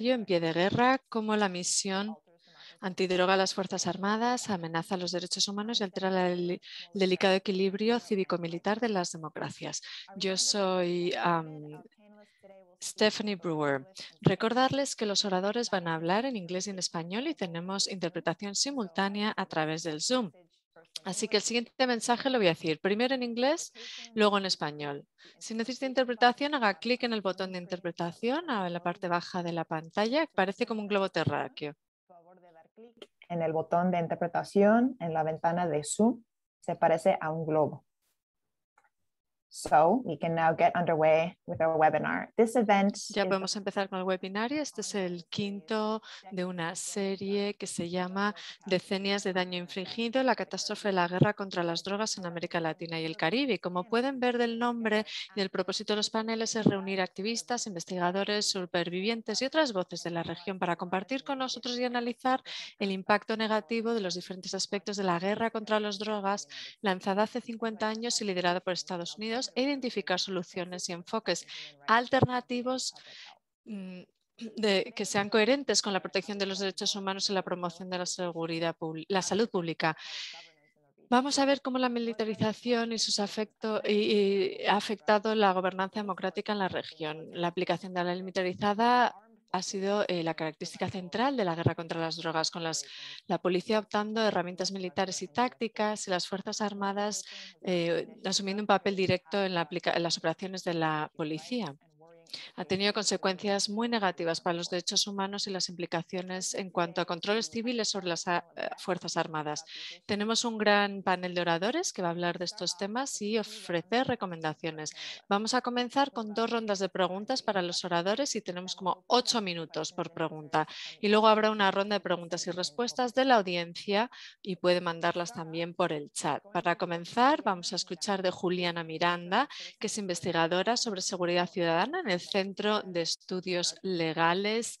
en pie de guerra, como la misión antidroga a las Fuerzas Armadas, amenaza los derechos humanos y altera el delicado equilibrio cívico-militar de las democracias. Yo soy Stephanie Brewer. Recordarles que los oradores van a hablar en inglés y en español y tenemos interpretación simultánea a través del Zoom. Así que el siguiente mensaje lo voy a decir primero en inglés, luego en español. Si necesita interpretación, haga clic en el botón de interpretación en la parte baja de la pantalla, parece como un globo terráqueo. Por favor de dar clic en el botón de interpretación en la ventana de Zoom, se parece a un globo. So we can now get underway with webinar. ya podemos empezar con el webinario. Este es el quinto de una serie que se llama Decenias de daño infringido, la catástrofe de la guerra contra las drogas en América Latina y el Caribe. Como pueden ver del nombre y del propósito de los paneles es reunir activistas, investigadores, supervivientes y otras voces de la región para compartir con nosotros y analizar el impacto negativo de los diferentes aspectos de la guerra contra las drogas lanzada hace 50 años y liderada por Estados Unidos e identificar soluciones y enfoques alternativos mm, que sean coherentes con la protección de los derechos humanos y la promoción de la, seguridad, la salud pública. Vamos a ver cómo la militarización y sus afecto, y, ha afectado la gobernanza democrática en la región. La aplicación de la ley militarizada ha sido eh, la característica central de la guerra contra las drogas, con la policía optando herramientas militares y tácticas y las Fuerzas Armadas eh, asumiendo un papel directo en las operaciones de la policía ha tenido consecuencias muy negativas para los derechos humanos y las implicaciones en cuanto a controles civiles sobre las eh, Fuerzas Armadas. Tenemos un gran panel de oradores que va a hablar de estos temas y ofrecer recomendaciones. Vamos a comenzar con dos rondas de preguntas para los oradores y tenemos como ocho minutos por pregunta. Y luego habrá una ronda de preguntas y respuestas de la audiencia y puede mandarlas también por el chat. Para comenzar, vamos a escuchar de Juliana Miranda, que es investigadora sobre seguridad ciudadana en el Centro de Estudios Legales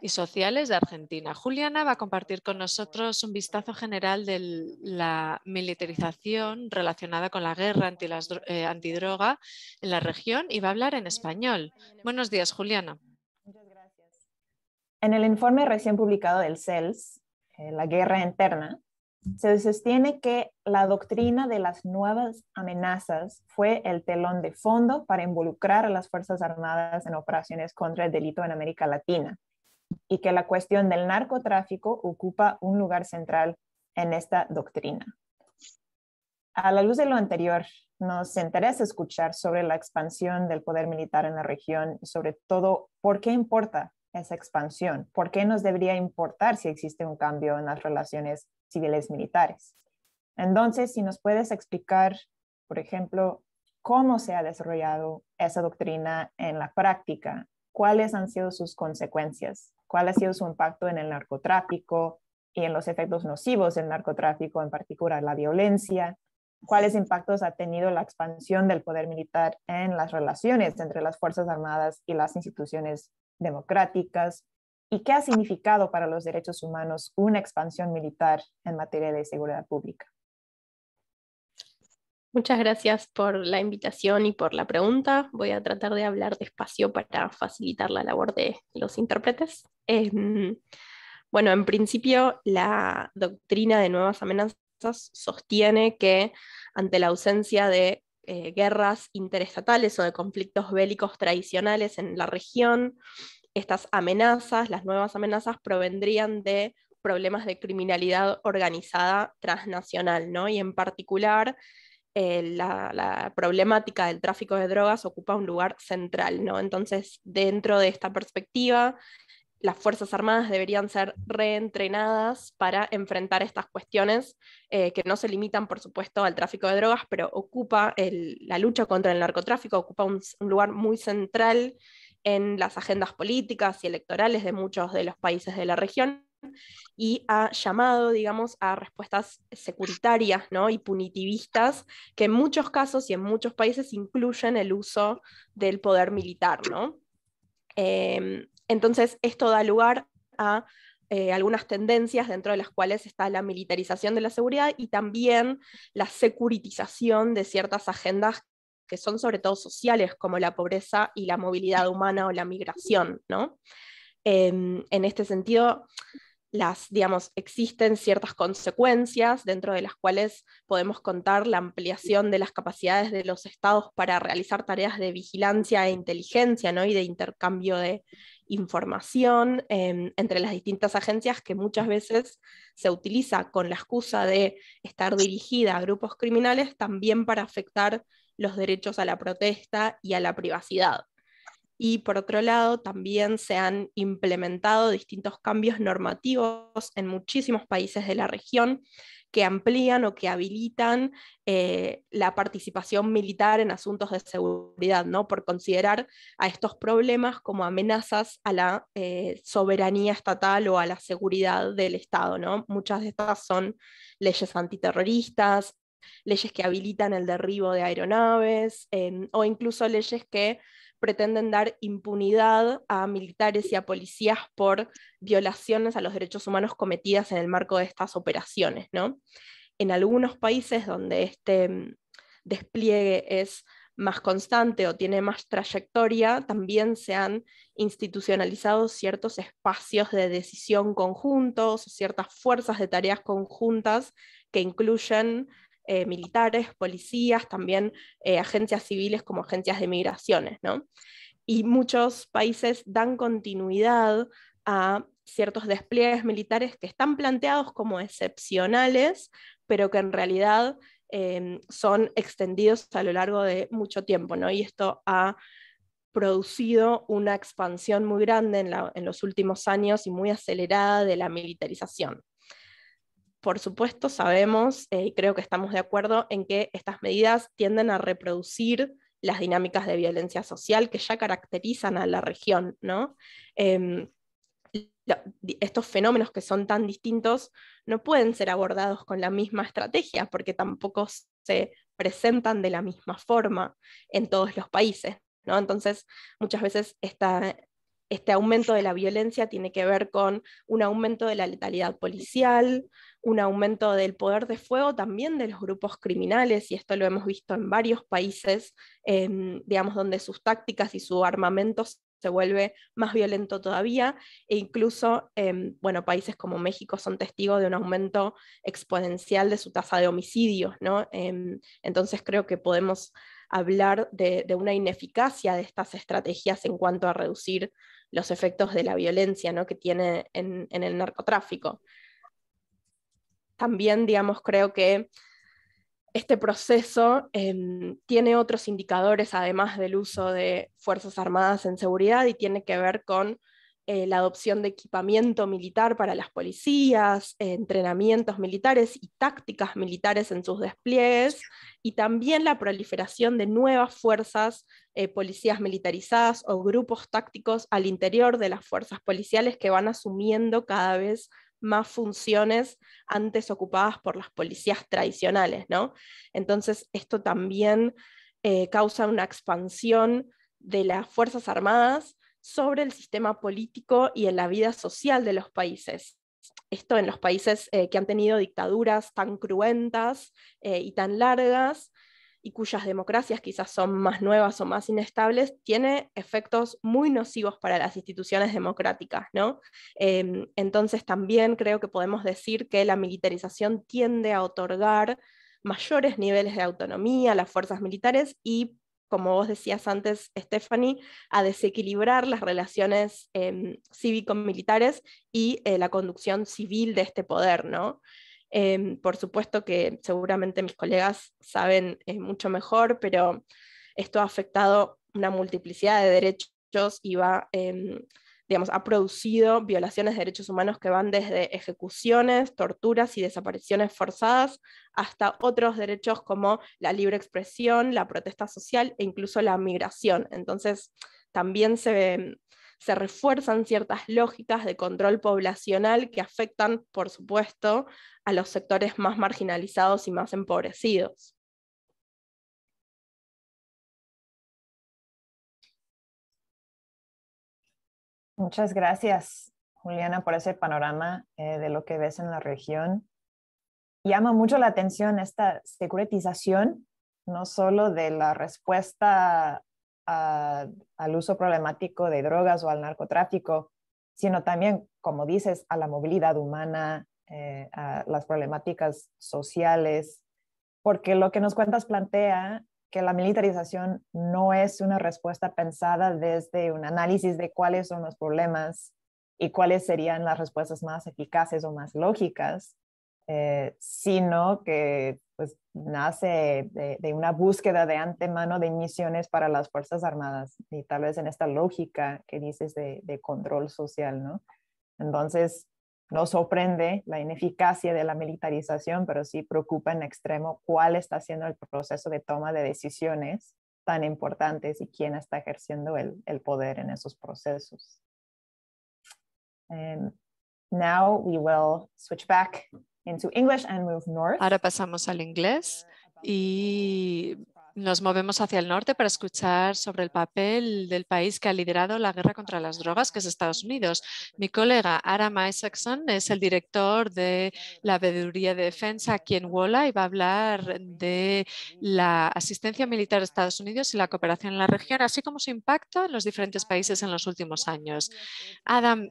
y Sociales de Argentina. Juliana va a compartir con nosotros un vistazo general de la militarización relacionada con la guerra anti eh, antidroga en la región y va a hablar en español. Buenos días, Juliana. gracias. En el informe recién publicado del CELS, eh, La guerra interna, se sostiene que la doctrina de las nuevas amenazas fue el telón de fondo para involucrar a las Fuerzas Armadas en operaciones contra el delito en América Latina y que la cuestión del narcotráfico ocupa un lugar central en esta doctrina. A la luz de lo anterior, nos interesa escuchar sobre la expansión del poder militar en la región y sobre todo por qué importa esa expansión, por qué nos debería importar si existe un cambio en las relaciones civiles militares. Entonces, si nos puedes explicar, por ejemplo, cómo se ha desarrollado esa doctrina en la práctica, cuáles han sido sus consecuencias, cuál ha sido su impacto en el narcotráfico y en los efectos nocivos del narcotráfico, en particular la violencia, cuáles impactos ha tenido la expansión del poder militar en las relaciones entre las Fuerzas Armadas y las instituciones democráticas, y qué ha significado para los derechos humanos una expansión militar en materia de seguridad pública. Muchas gracias por la invitación y por la pregunta. Voy a tratar de hablar despacio para facilitar la labor de los intérpretes. Em, bueno, en principio, la doctrina de nuevas amenazas sostiene que ante la ausencia de eh, guerras interestatales o de conflictos bélicos tradicionales en la región, estas amenazas, las nuevas amenazas, provendrían de problemas de criminalidad organizada transnacional, ¿no? Y en particular, eh, la, problemática del tráfico de drogas ocupa un lugar central, ¿no? Entonces, dentro de esta perspectiva, las Fuerzas Armadas deberían ser reentrenadas para enfrentar estas cuestiones eh, que no se limitan, por supuesto, al tráfico de drogas, pero ocupa la lucha contra el narcotráfico, ocupa un, un lugar muy central en las agendas políticas y electorales de muchos de los países de la región y ha llamado, digamos, a respuestas securitarias ¿no? y punitivistas que en muchos casos y en muchos países incluyen el uso del poder militar. ¿no? Em, entonces, esto da lugar a eh, algunas tendencias dentro de las cuales está la militarización de la seguridad y también la securitización de ciertas agendas que son sobre todo sociales, como la pobreza y la movilidad humana o la migración, en este sentido, las, digamos, existen ciertas consecuencias dentro de las cuales podemos contar la ampliación de las capacidades de los estados para realizar tareas de vigilancia e inteligencia ¿no? y de intercambio de información em, entre las distintas agencias que muchas veces se utiliza con la excusa de estar dirigida a grupos criminales también para afectar los derechos a la protesta y a la privacidad. Y por otro lado, también se han implementado distintos cambios normativos en muchísimos países de la región que amplían o que habilitan eh, la participación militar en asuntos de seguridad, ¿no? por considerar a estos problemas como amenazas a la eh, soberanía estatal o a la seguridad del Estado. ¿no? Muchas de estas son leyes antiterroristas, leyes que habilitan el derribo de aeronaves o incluso leyes que pretenden dar impunidad a militares y a policías por violaciones a los derechos humanos cometidas en el marco de estas operaciones. En algunos países donde este mm, despliegue es más constante o tiene más trayectoria, también se han institucionalizado ciertos espacios de decisión conjuntos, ciertas fuerzas de tareas conjuntas que incluyen eh, militares, policías, también eh, agencias civiles como agencias de migraciones, Y muchos países dan continuidad a ciertos despliegues militares que están planteados como excepcionales, pero que en realidad em, son extendidos a lo largo de mucho tiempo, Y esto ha producido una expansión muy grande en los últimos años y muy acelerada de la militarización por supuesto, sabemos eh, y creo que estamos de acuerdo en que estas medidas tienden a reproducir las dinámicas de violencia social que ya caracterizan a la región, ¿no? Em, estos fenómenos que son tan distintos no pueden ser abordados con la misma estrategia porque tampoco se presentan de la misma forma en todos los países. ¿no? Entonces, muchas veces esta, este aumento de la violencia tiene que ver con un aumento de la letalidad policial, un aumento del poder de fuego también de los grupos criminales, y esto lo hemos visto en varios países, digamos, donde sus tácticas y su armamento se vuelve más violento todavía, e incluso, em, bueno, países como México son testigos de un aumento exponencial de su tasa de homicidios, ¿no? Em, entonces creo que podemos hablar de, de, una ineficacia de estas estrategias en cuanto a reducir los efectos de la violencia ¿no? que tiene en, el narcotráfico. También, digamos, creo que este proceso em, tiene otros indicadores, además del uso de Fuerzas Armadas en seguridad, y tiene que ver con eh, la adopción de equipamiento militar para las policías, eh, entrenamientos militares y tácticas militares en sus despliegues, y también la proliferación de nuevas fuerzas, eh, policías militarizadas o grupos tácticos al interior de las fuerzas policiales que van asumiendo cada vez más funciones antes ocupadas por las policías tradicionales, ¿no? Entonces, esto también causa una expansión de las Fuerzas Armadas sobre el sistema político y en la vida social de los países. Esto en los países eh, que han tenido dictaduras tan cruentas eh, y tan largas y cuyas democracias quizás son más nuevas o más inestables, tiene efectos muy nocivos para las instituciones democráticas. Em, entonces también creo que podemos decir que la militarización tiende a otorgar mayores niveles de autonomía a las fuerzas militares y como vos decías antes, Stephanie, a desequilibrar las relaciones em, cívico-militares y eh, la conducción civil de este poder, ¿no? Em, por supuesto que seguramente mis colegas saben eh, mucho mejor, pero esto ha afectado una multiplicidad de derechos y va em, ha producido violaciones de derechos humanos que van desde ejecuciones, torturas y desapariciones forzadas hasta otros derechos como la libre expresión, la protesta social e incluso la migración. Entonces, también se refuerzan ciertas lógicas de control poblacional que afectan, por supuesto, a los sectores más marginalizados y más empobrecidos. Muchas gracias, Juliana, por ese panorama eh, de lo que ves en la región. Llama mucho la atención esta securitización, no solo de la respuesta al uso problemático de drogas o al narcotráfico, sino también, como dices, a la movilidad humana, eh, a las problemáticas sociales, porque lo que nos cuentas plantea que la militarización no es una respuesta pensada desde un análisis de cuáles son los problemas y cuáles serían las respuestas más eficaces o más lógicas, eh, sino que pues, nace de, una búsqueda de antemano de misiones para las Fuerzas Armadas y tal vez en esta lógica que dices de, de control social, ¿no? Entonces, no sorprende la ineficacia de la militarización, pero sí preocupa en extremo cuál está siendo el proceso de toma de decisiones tan importantes y quién está ejerciendo el, poder en esos procesos. now we will switch back into English and move north. Ahora pasamos al inglés y nos movemos hacia el norte para escuchar sobre el papel del país que ha liderado la guerra contra las drogas, que es Estados Unidos. Mi colega Aram Isaacson es el director de la veeduría de defensa aquí en Walla, y va a hablar de la asistencia militar de Estados Unidos y la cooperación en la región, así como su impacto en los diferentes países en los últimos años. Adam,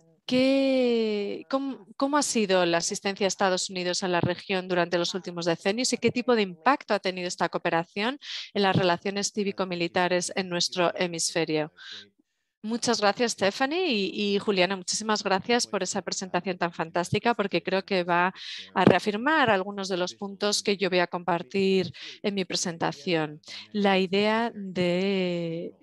cómo, ha sido la asistencia de Estados Unidos a la región durante los últimos decenios y qué tipo de impacto ha tenido esta cooperación en las relaciones cívico-militares en nuestro hemisferio? Muchas gracias, Stephanie y, Juliana. Muchísimas gracias por esa presentación tan fantástica, porque creo que va a reafirmar algunos de los puntos que yo voy a compartir en mi presentación. La idea de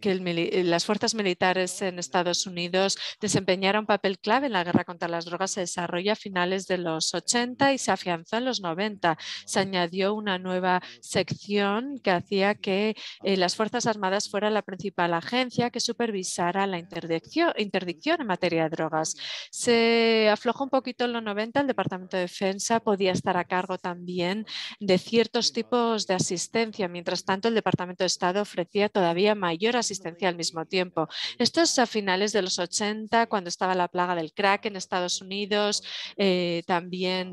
que eh, las fuerzas militares en Estados Unidos desempeñaron un papel clave en la guerra contra las drogas se desarrolla a finales de los 80 y se afianzó en los 90. Se añadió una nueva sección que hacía que eh, las Fuerzas Armadas fuera la principal agencia que supervisara la interdicción, interdicción en materia de drogas. Se aflojó un poquito en los 90, el Departamento de Defensa podía estar a cargo también de ciertos tipos de asistencia. Mientras tanto, el Departamento de Estado ofrecía todavía mayor asistencia al mismo tiempo. Esto es a finales de los 80, cuando estaba la plaga del crack en Estados Unidos, eh, también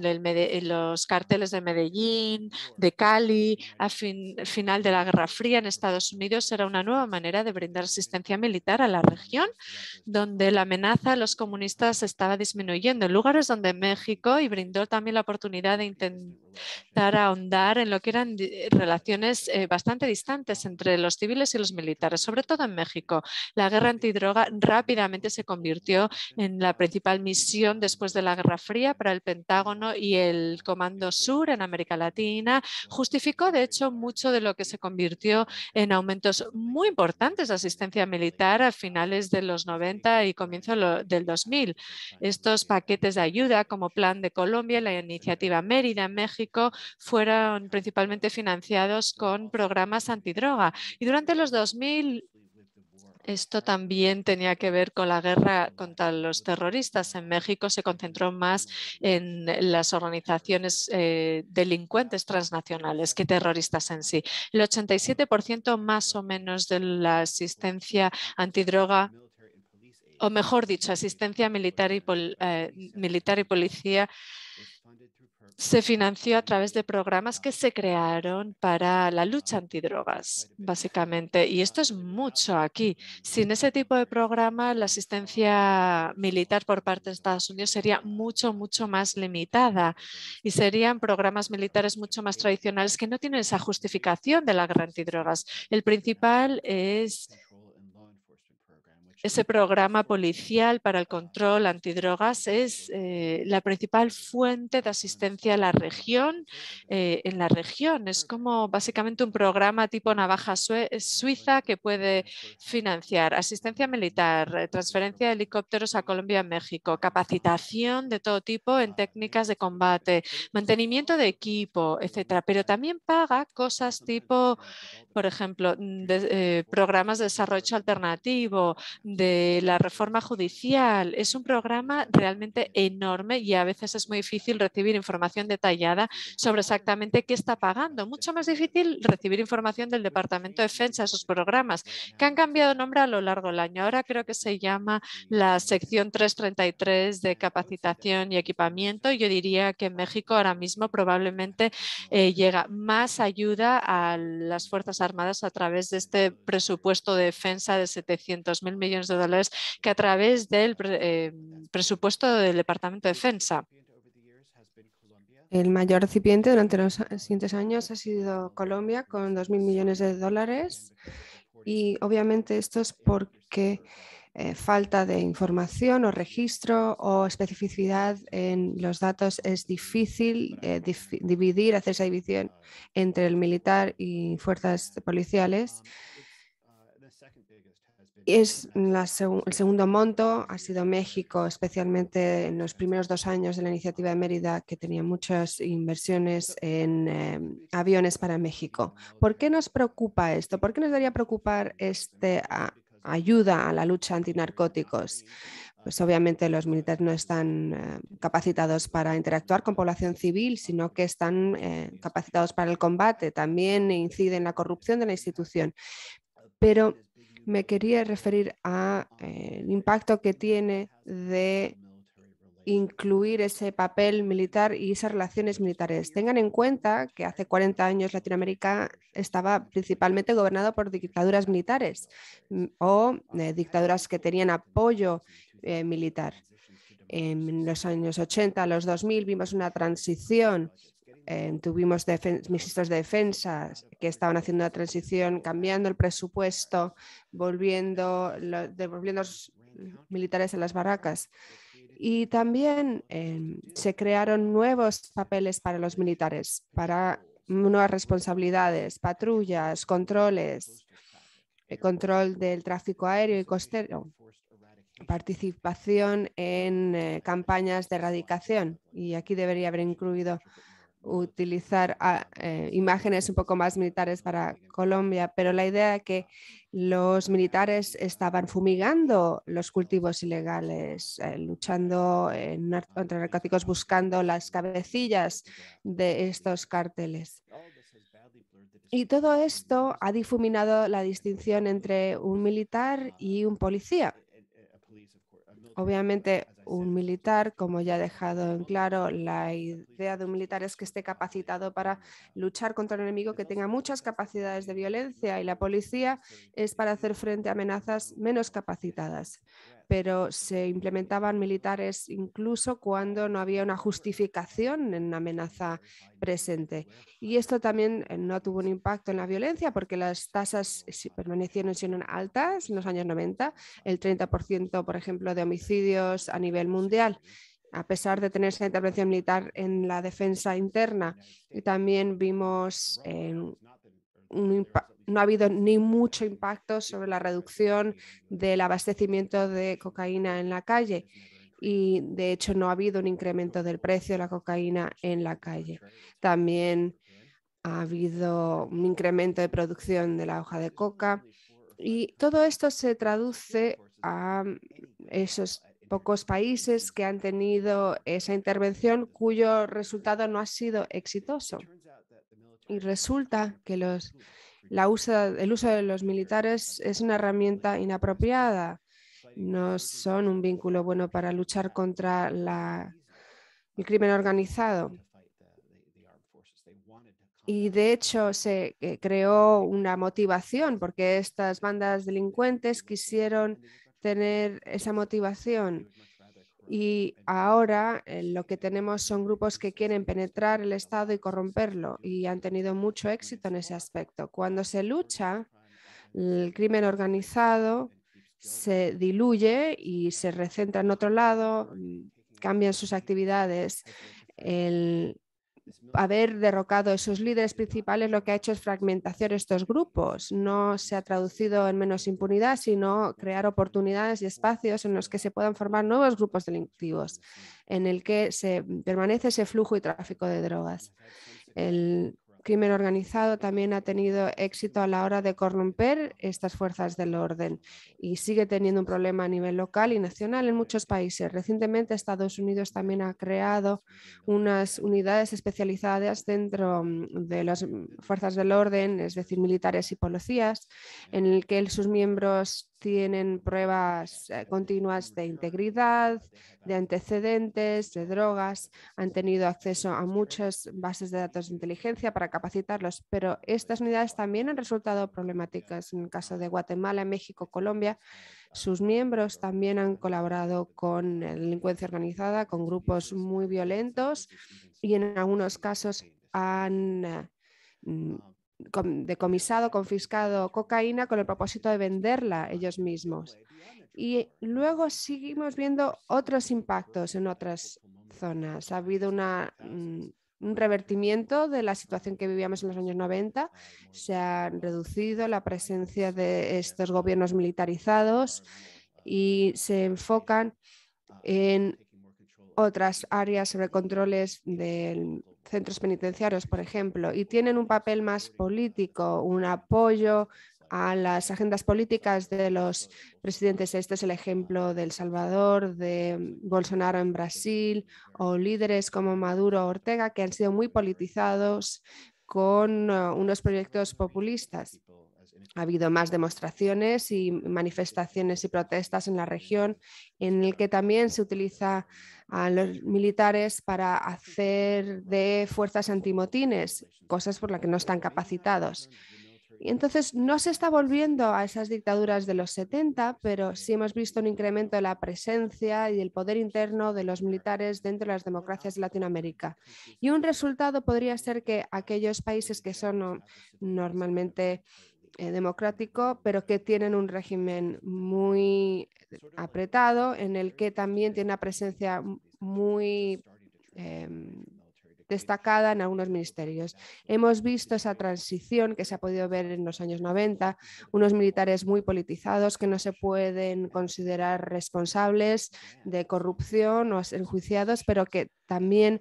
los carteles de Medellín, de Cali, a fin final de la Guerra Fría en Estados Unidos era una nueva manera de brindar asistencia militar a la región, donde la amenaza a los comunistas estaba disminuyendo, en lugares donde México y brindó también la oportunidad de intentar para ahondar en lo que eran eh, relaciones eh, bastante distantes entre los civiles y los militares, sobre todo en México. La guerra antidroga rápidamente se convirtió en la principal misión después de la Guerra Fría para el Pentágono y el Comando Sur en América Latina. Justificó, de hecho, mucho de lo que se convirtió en aumentos muy importantes de asistencia militar a finales de los 90 y comienzo del 2000. Estos paquetes de ayuda como Plan de Colombia, la iniciativa Mérida en México, fueron principalmente financiados con programas antidroga. Y durante los 2000 esto también tenía que ver con la guerra contra los terroristas. En México se concentró más en las organizaciones eh, delincuentes transnacionales que terroristas en sí. El 87% más o menos de la asistencia antidroga o mejor dicho, asistencia militar y, eh, militar y policía se financió a través de programas que se crearon para la lucha antidrogas, básicamente. Y esto es mucho aquí. Sin ese tipo de programa, la asistencia militar por parte de Estados Unidos sería mucho, mucho más limitada y serían programas militares mucho más tradicionales que no tienen esa justificación de la guerra antidrogas. El principal es ese programa policial para el control antidrogas es eh, la principal fuente de asistencia a la región, eh, en la región. Es como básicamente un programa tipo navaja suiza que puede financiar asistencia militar, eh, transferencia de helicópteros a Colombia y México, capacitación de todo tipo en técnicas de combate, mantenimiento de equipo, etcétera. Pero también paga cosas tipo, por ejemplo, mm, programas de desarrollo alternativo, de la reforma judicial. Es un programa realmente enorme y a veces es muy difícil recibir información detallada sobre exactamente qué está pagando. Mucho más difícil recibir información del Departamento de Defensa, esos programas que han cambiado nombre a lo largo del año. Ahora creo que se llama la sección 333 de capacitación y equipamiento. Yo diría que en México ahora mismo probablemente eh, llega más ayuda a las Fuerzas Armadas a través de este presupuesto de defensa de 700 mil millones de dólares que a través del eh, presupuesto del Departamento de Defensa. El mayor recipiente durante los siguientes años ha sido Colombia con 2.000 millones de dólares y obviamente esto es porque eh, falta de información o registro o especificidad en los datos es difícil eh, dividir, hacer esa división entre el militar y fuerzas policiales. Es el segundo monto, ha sido México, especialmente en los primeros dos años de la iniciativa de Mérida, que tenía muchas inversiones en eh, aviones para México. ¿Por qué nos preocupa esto? ¿Por qué nos debería preocupar esta ayuda a la lucha antinarcóticos? pues obviamente los militares no están eh, capacitados para interactuar con población civil, sino que están eh, capacitados para el combate. También incide en la corrupción de la institución. Pero me quería referir al eh, impacto que tiene de incluir ese papel militar y esas relaciones militares. Tengan en cuenta que hace 40 años Latinoamérica estaba principalmente gobernado por dictaduras militares mm, o eh, dictaduras que tenían apoyo eh, militar. En los años 80, los 2000, vimos una transición eh, tuvimos ministros de defensa que estaban haciendo la transición, cambiando el presupuesto, volviendo devolviendo los militares a las barracas. Y también em, se crearon nuevos papeles para los militares, para nuevas responsabilidades, patrullas, controles, eh, control del tráfico aéreo y costero, participación en eh, campañas de erradicación. Y aquí debería haber incluido utilizar ah, eh, imágenes un poco más militares para Colombia, pero la idea de que los militares estaban fumigando los cultivos ilegales, eh, luchando contra narcóticos, buscando las cabecillas de estos cárteles. Y todo esto ha difuminado la distinción entre un militar y un policía. Obviamente, un militar, como ya he dejado en claro, la idea de un militar es que esté capacitado para luchar contra un enemigo que tenga muchas capacidades de violencia y la policía es para hacer frente a amenazas menos capacitadas pero se implementaban militares incluso cuando no había una justificación en una amenaza presente. Y esto también eh, no tuvo un impacto en la violencia porque las tasas eh, permanecieron siendo altas en los años 90, el 30%, por ejemplo, de homicidios a nivel mundial a pesar de tener esa intervención militar en la defensa interna. Y también vimos no, ha habido ni mucho impacto sobre la reducción del abastecimiento de cocaína en la calle pues y de hecho no ha habido un incremento del precio de la cocaína en la calle. Pues, También ¿eh? ha habido un incremento de producción de la hoja de pues coca y todo esto se traduce a esos eh, pocos países que han tenido esa intervención cuyo resultado no ha sido exitoso y resulta que los, mm, la usa, el uso de los militares es una herramienta inapropiada. No son un vínculo bueno para luchar contra la, el crimen organizado. Y de hecho se eh, creó una motivación porque estas bandas delincuentes quisieron tener esa motivación y ahora eh, lo que tenemos son grupos que quieren penetrar el Estado y corromperlo y han tenido mucho éxito en ese aspecto. Cuando se lucha, el crimen organizado se diluye y se recentra en otro lado, mm, cambian sus actividades. El, haber derrocado a sus líderes principales lo que ha hecho es fragmentación estos grupos. No se ha traducido en menos impunidad, sino crear oportunidades y espacios en los que se puedan formar nuevos grupos delictivos, en el que se permanece ese flujo y tráfico de drogas. El crimen organizado también ha tenido éxito a la hora de corromper estas fuerzas del orden y sigue teniendo un problema a nivel local y nacional en muchos países. Recientemente Estados Unidos también ha creado unas unidades especializadas dentro mm, de las fuerzas del orden, es decir, militares y policías, en el que sus miembros tienen pruebas eh, continuas de integridad, de antecedentes, de drogas, han tenido acceso a muchas bases de datos de inteligencia para capacitarlos, pero estas unidades también han resultado problemáticas. En el caso de Guatemala, México, Colombia, sus miembros también han colaborado con eh, delincuencia organizada, con grupos muy violentos y en algunos casos han eh, mm, decomisado, confiscado cocaína con el propósito de venderla ellos mismos. Y luego seguimos viendo otros impactos en otras zonas. Ha habido mm, un revertimiento de la situación que vivíamos en los años 90. Se ha reducido la presencia de estos gobiernos militarizados y se enfocan en otras áreas sobre controles del centros penitenciarios, por ejemplo, y tienen un papel más político, un apoyo a las agendas políticas de los presidentes. Este es el ejemplo de El Salvador, de Bolsonaro en Brasil, o líderes como Maduro o Ortega, que han sido muy politizados con eh, unos proyectos populistas. Ha habido más demostraciones y manifestaciones y protestas en la región en el que también se utiliza a los militares para hacer de fuerzas antimotines, cosas por las que no están capacitados. Y entonces no se está volviendo a esas dictaduras de los 70, pero sí hemos visto un incremento de la presencia y el poder interno de los militares dentro de las democracias de Latinoamérica. Y un resultado podría ser que aquellos países que son normalmente eh, democrático, pero que tienen un régimen muy eh, apretado, en el que también tiene una presencia muy em, destacada en algunos ministerios. Hemos visto esa transición que se ha podido ver en los años 90, unos militares muy politizados que no se pueden considerar responsables de corrupción o enjuiciados, pero que también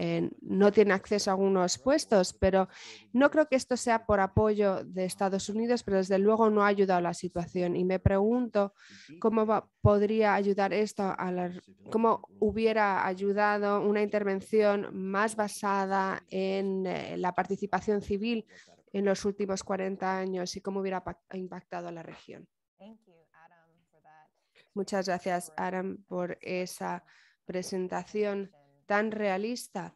eh, no tiene acceso a algunos puestos, pero no creo que esto sea por apoyo de Estados Unidos, pero desde luego no ha ayudado a la situación. Y me pregunto cómo podría ayudar esto, a la, cómo hubiera ayudado una intervención más basada en eh, la participación civil en los últimos 40 años y cómo hubiera impactado a la región. Muchas gracias, Adam, por esa presentación tan realista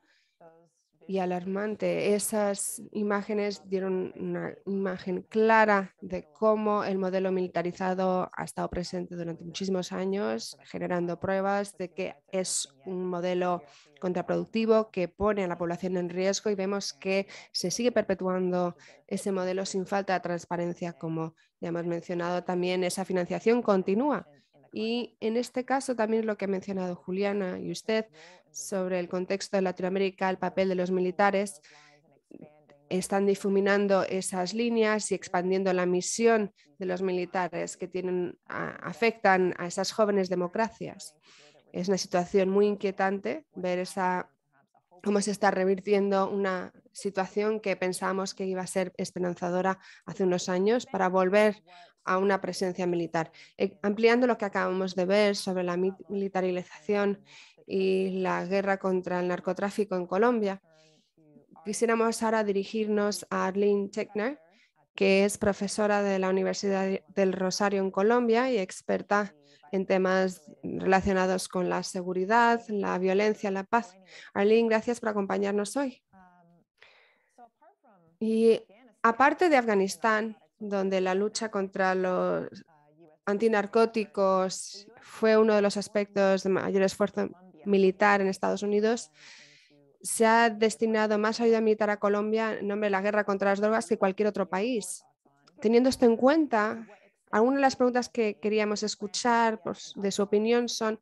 y alarmante. Esas imágenes dieron una imagen clara de cómo el modelo militarizado ha estado presente durante muchísimos años, generando pruebas de que es un modelo contraproductivo que pone a la población en riesgo y vemos que se sigue perpetuando ese modelo sin falta de transparencia, como ya hemos mencionado. También esa financiación continúa y en este caso también lo que ha mencionado Juliana y usted sobre el contexto de Latinoamérica, el papel de los militares, están difuminando esas líneas y expandiendo la misión de los militares que tienen, afectan a esas jóvenes democracias. Es una situación muy inquietante ver esa, cómo se está revirtiendo una situación que pensábamos que iba a ser esperanzadora hace unos años para volver a una presencia militar. Eh, ampliando lo que acabamos de ver sobre la militarización y la guerra contra el narcotráfico en Colombia, quisiéramos ahora dirigirnos a Arlene Techner, que es profesora de la Universidad del Rosario en Colombia y experta en temas relacionados con la seguridad, la violencia, la paz. Arlene, gracias por acompañarnos hoy. Y aparte de Afganistán, donde la lucha contra los antinarcóticos fue uno de los aspectos de mayor esfuerzo militar en Estados Unidos, se ha destinado más ayuda militar a Colombia en nombre de la guerra contra las drogas que cualquier otro país. Teniendo esto en cuenta, algunas de las preguntas que queríamos escuchar pues, de su opinión son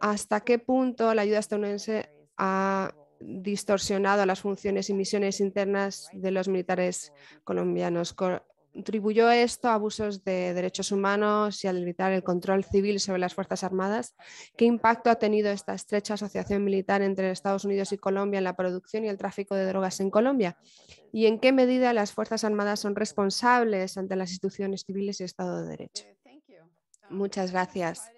hasta qué punto la ayuda estadounidense ha distorsionado las funciones y misiones internas de los militares colombianos contribuyó esto a abusos de derechos humanos y al evitar el control civil sobre las Fuerzas Armadas. ¿Qué impacto ha tenido esta estrecha asociación militar entre Estados Unidos y Colombia en la producción y el tráfico de drogas en Colombia? ¿Y en qué medida las Fuerzas Armadas son responsables ante las instituciones civiles y Estado de Derecho? Muchas gracias.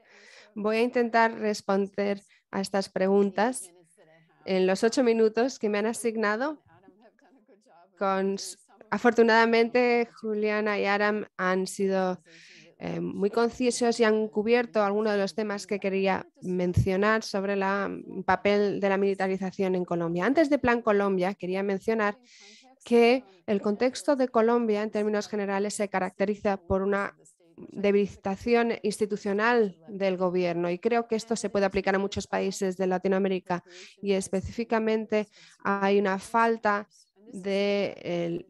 Voy a intentar responder a estas preguntas en los ocho minutos que me han asignado con Afortunadamente, Juliana y Aram han sido eh, muy concisos y han cubierto algunos de los temas que quería mencionar sobre el mm, papel de la militarización en Colombia. Antes de Plan Colombia, quería mencionar que el contexto de Colombia, en términos generales, se caracteriza por una debilitación institucional del gobierno y creo que esto se puede aplicar a muchos países de Latinoamérica y específicamente hay una falta de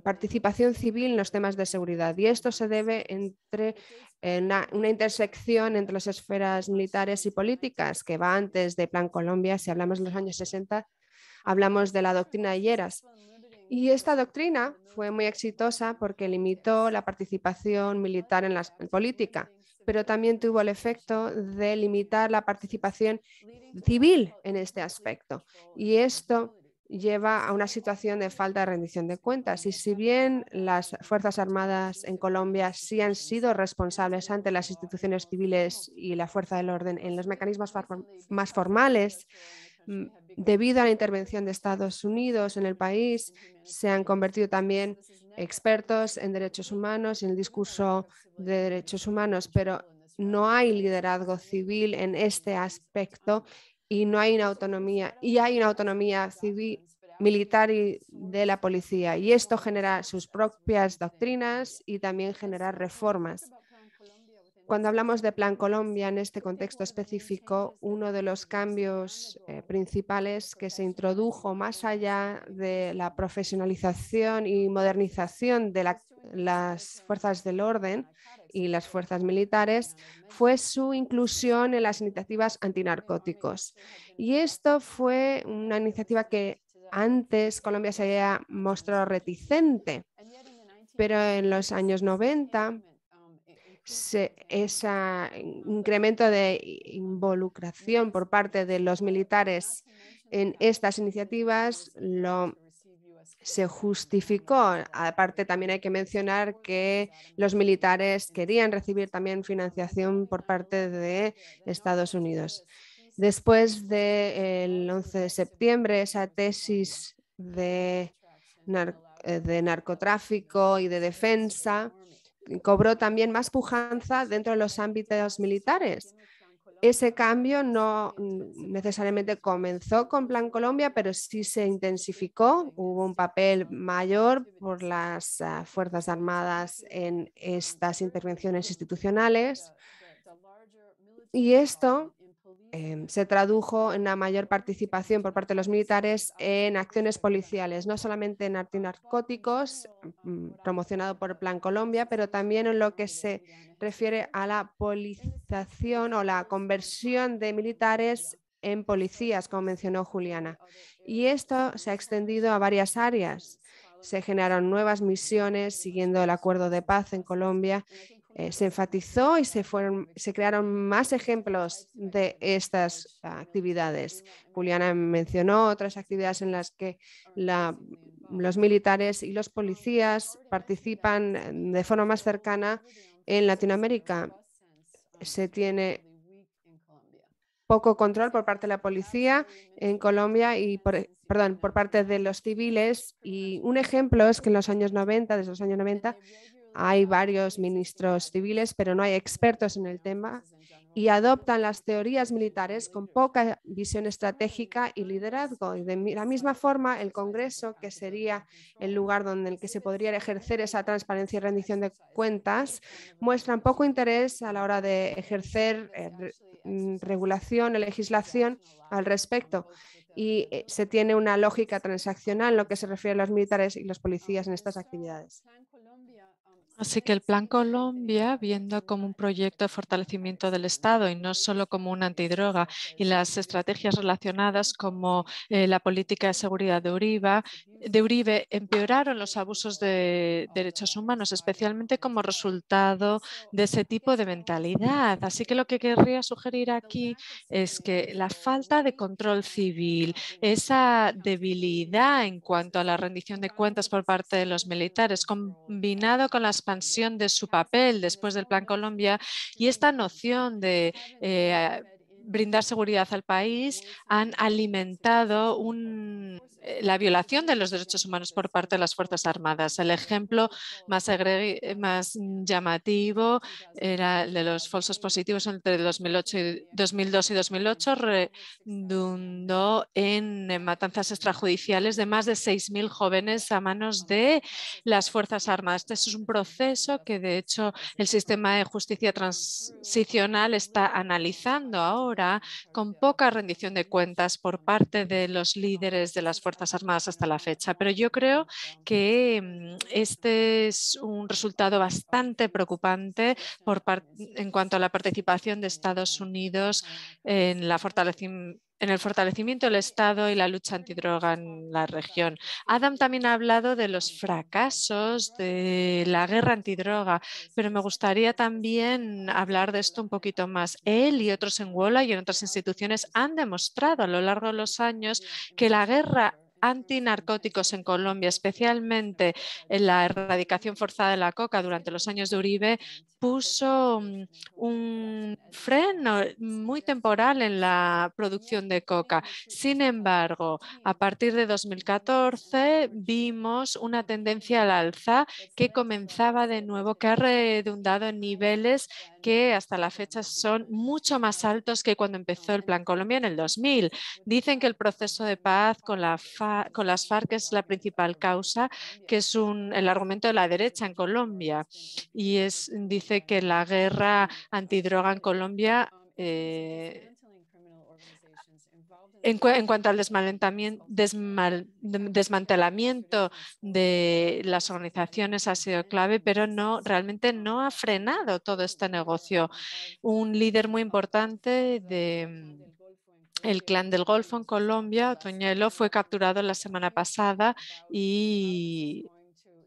participación civil en los temas de seguridad. Y esto se debe entre eh, una, intersección entre las esferas militares y políticas que va antes de Plan Colombia. Si hablamos de los años 60, hablamos de la doctrina de Lleras. Y esta doctrina fue muy exitosa porque limitó la participación militar en la política, pero también tuvo el efecto de limitar la participación civil en este aspecto. Y esto lleva a una situación de falta de rendición de cuentas. Y si bien las Fuerzas Armadas en Colombia sí han sido responsables ante las instituciones civiles y la fuerza del orden en los mecanismos más formales, mm, debido a la intervención de Estados Unidos en el país, se han convertido también expertos en derechos humanos, y en el discurso de derechos humanos, pero no hay liderazgo civil en este aspecto y no hay una autonomía, y hay una autonomía civil, militar y de la policía. Y esto genera sus propias doctrinas y también genera reformas. Cuando hablamos de Plan Colombia en este contexto específico, este uno de los cambios eh, principales que se introdujo más allá de la profesionalización y modernización de las fuerzas del orden y las fuerzas militares fue su inclusión en las iniciativas antinarcóticos. Y esto fue una iniciativa que antes Colombia se había mostrado reticente, pero en los años 90 ese incremento de involucración por parte de los militares en estas iniciativas lo se justificó. Aparte, también hay que mencionar que los militares querían recibir también financiación por parte de Estados Unidos. Después del 11 de septiembre, esa tesis de, eh, de narcotráfico y de defensa cobró también más pujanza dentro de los ámbitos militares. Ese cambio no mm, necesariamente comenzó con Plan Colombia, pero sí se intensificó. Hubo un papel mayor por las ah, Fuerzas Armadas en estas intervenciones institucionales. Y esto Em, se tradujo en una mayor participación por parte de los militares en acciones policiales, no solamente en antinarcóticos, mm, promocionado por Plan Colombia, pero también en lo que se refiere a la polización o la conversión de militares en policías, como mencionó Juliana. Y esto se ha extendido a varias áreas. Se generaron nuevas misiones siguiendo el acuerdo de paz en Colombia eh, se enfatizó y se, fueron, se, crearon más ejemplos de estas actividades. Juliana mencionó otras actividades en las que los militares y los policías participan de forma más cercana en Latinoamérica. Se tiene poco control por parte de la policía en Colombia y por, perdón, por parte de los civiles. Y un ejemplo es que en los años 90, desde los años 90, hay varios ministros civiles, pero no hay expertos en el tema y adoptan las teorías militares con poca visión estratégica y liderazgo. de la misma forma, el Congreso, que sería el lugar donde el que se podría ejercer esa transparencia y rendición de cuentas, muestra poco interés a la hora de ejercer eh, mm, regulación y legislación al respecto. Y eh, se tiene una lógica transaccional en lo que se refiere a los militares y los policías en estas actividades. Así que el Plan Colombia, viendo como un proyecto de fortalecimiento del Estado y no solo como una antidroga, y las estrategias relacionadas como eh, la política de seguridad de Uribe, de Uribe empeoraron los abusos de derechos humanos, especialmente como resultado de ese tipo de mentalidad. Así que lo que querría sugerir aquí es que la falta de control civil, esa debilidad en cuanto a la rendición de cuentas por parte de los militares, combinado con las expansión de su papel después del Plan Colombia y esta noción de eh, brindar seguridad al país han alimentado eh, la violación de los derechos humanos por parte de las Fuerzas Armadas. El ejemplo más, eh, llamativo era el de los falsos positivos entre 2008 y, 2002 y 2008, redundó en matanzas extrajudiciales de más de 6.000 jóvenes a manos de las Fuerzas Armadas. Este es un proceso que, de hecho, el sistema de justicia transicional está analizando ahora con poca rendición de cuentas por parte de los líderes de las Fuerzas Armadas hasta la fecha. Pero yo creo que mm, este es un resultado bastante preocupante en cuanto a la participación de Estados Unidos en la fortalecimiento en el fortalecimiento del Estado y la lucha antidroga en la región. Adam también ha hablado de los fracasos de la guerra antidroga, pero me gustaría también hablar de esto un poquito más. Él y otros en Wola y en otras instituciones han demostrado a lo largo de los años que la guerra antinarcóticos en Colombia, especialmente en la erradicación forzada de la coca durante los años de Uribe, puso mm, un freno muy temporal en la producción de coca. Sin embargo, a partir de 2014 vimos una tendencia al alza que comenzaba de nuevo, que ha redundado en niveles que hasta la fecha son mucho más altos que cuando empezó el Plan Colombia en el 2000. Dicen que el proceso de paz con, la con las FARC es la principal causa, que es el argumento de la derecha en Colombia. Y es, dice que la guerra antidroga en Colombia eh, en, cuanto al desmantelamiento de las organizaciones ha sido clave, pero no realmente no ha frenado todo este negocio. Un líder muy importante del el clan del Golfo en Colombia, Toñelo, fue capturado la semana pasada y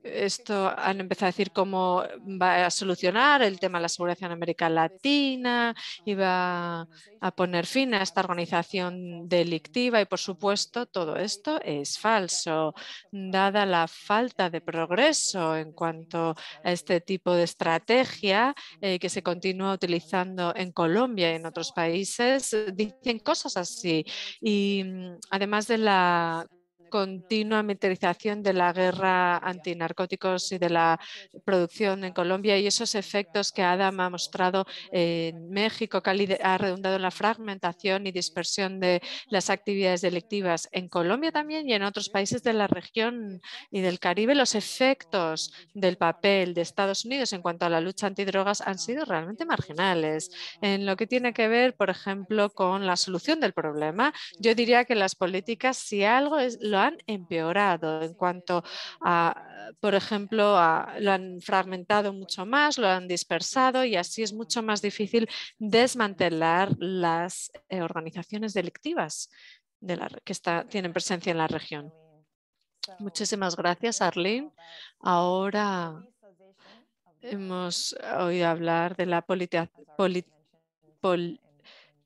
esto han empezado a decir cómo va a solucionar el tema de la seguridad en América Latina y va a poner fin a esta organización delictiva y por supuesto todo esto es falso dada la falta de progreso en cuanto a este tipo de estrategia eh, que se continúa utilizando en Colombia y en otros países dicen cosas así y mm, además de la continua militarización de la guerra antinarcóticos y de la producción en Colombia y esos efectos que Adam ha mostrado en México, Cali ha redundado en la fragmentación y dispersión de las actividades delictivas en Colombia también y en otros países de la región y del Caribe, los efectos del papel de Estados Unidos en cuanto a la lucha antidrogas han sido realmente marginales. En lo que tiene que ver, por ejemplo, con la solución del problema, yo diría que las políticas, si algo es, lo han empeorado en cuanto a, por ejemplo, lo han fragmentado mucho más, lo han dispersado y así es mucho más difícil desmantelar las eh, organizaciones delictivas que tienen presencia en la región. Muchísimas gracias, Arlene. Ahora hemos oído hablar de la política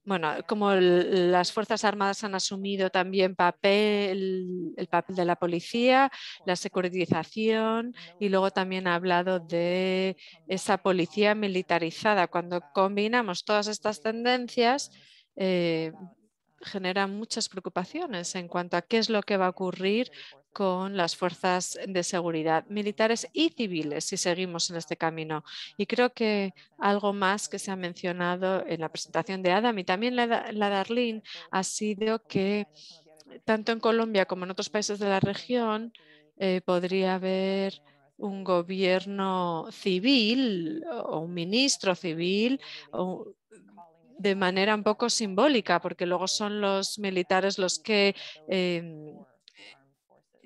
bueno, como las Fuerzas Armadas han asumido también papel, el papel de la policía, la securitización y luego también ha hablado de esa policía militarizada. Cuando combinamos todas estas tendencias, eh, generan muchas preocupaciones en cuanto a qué es lo que va a ocurrir con las fuerzas de seguridad militares y civiles si seguimos en este camino. Y creo que algo más que se ha mencionado en la presentación de Adam y también la, Darlín ha sido que eh, tanto en Colombia como en otros países de la región eh, podría haber un gobierno civil o un ministro civil de manera un poco simbólica, porque luego son los militares los que em,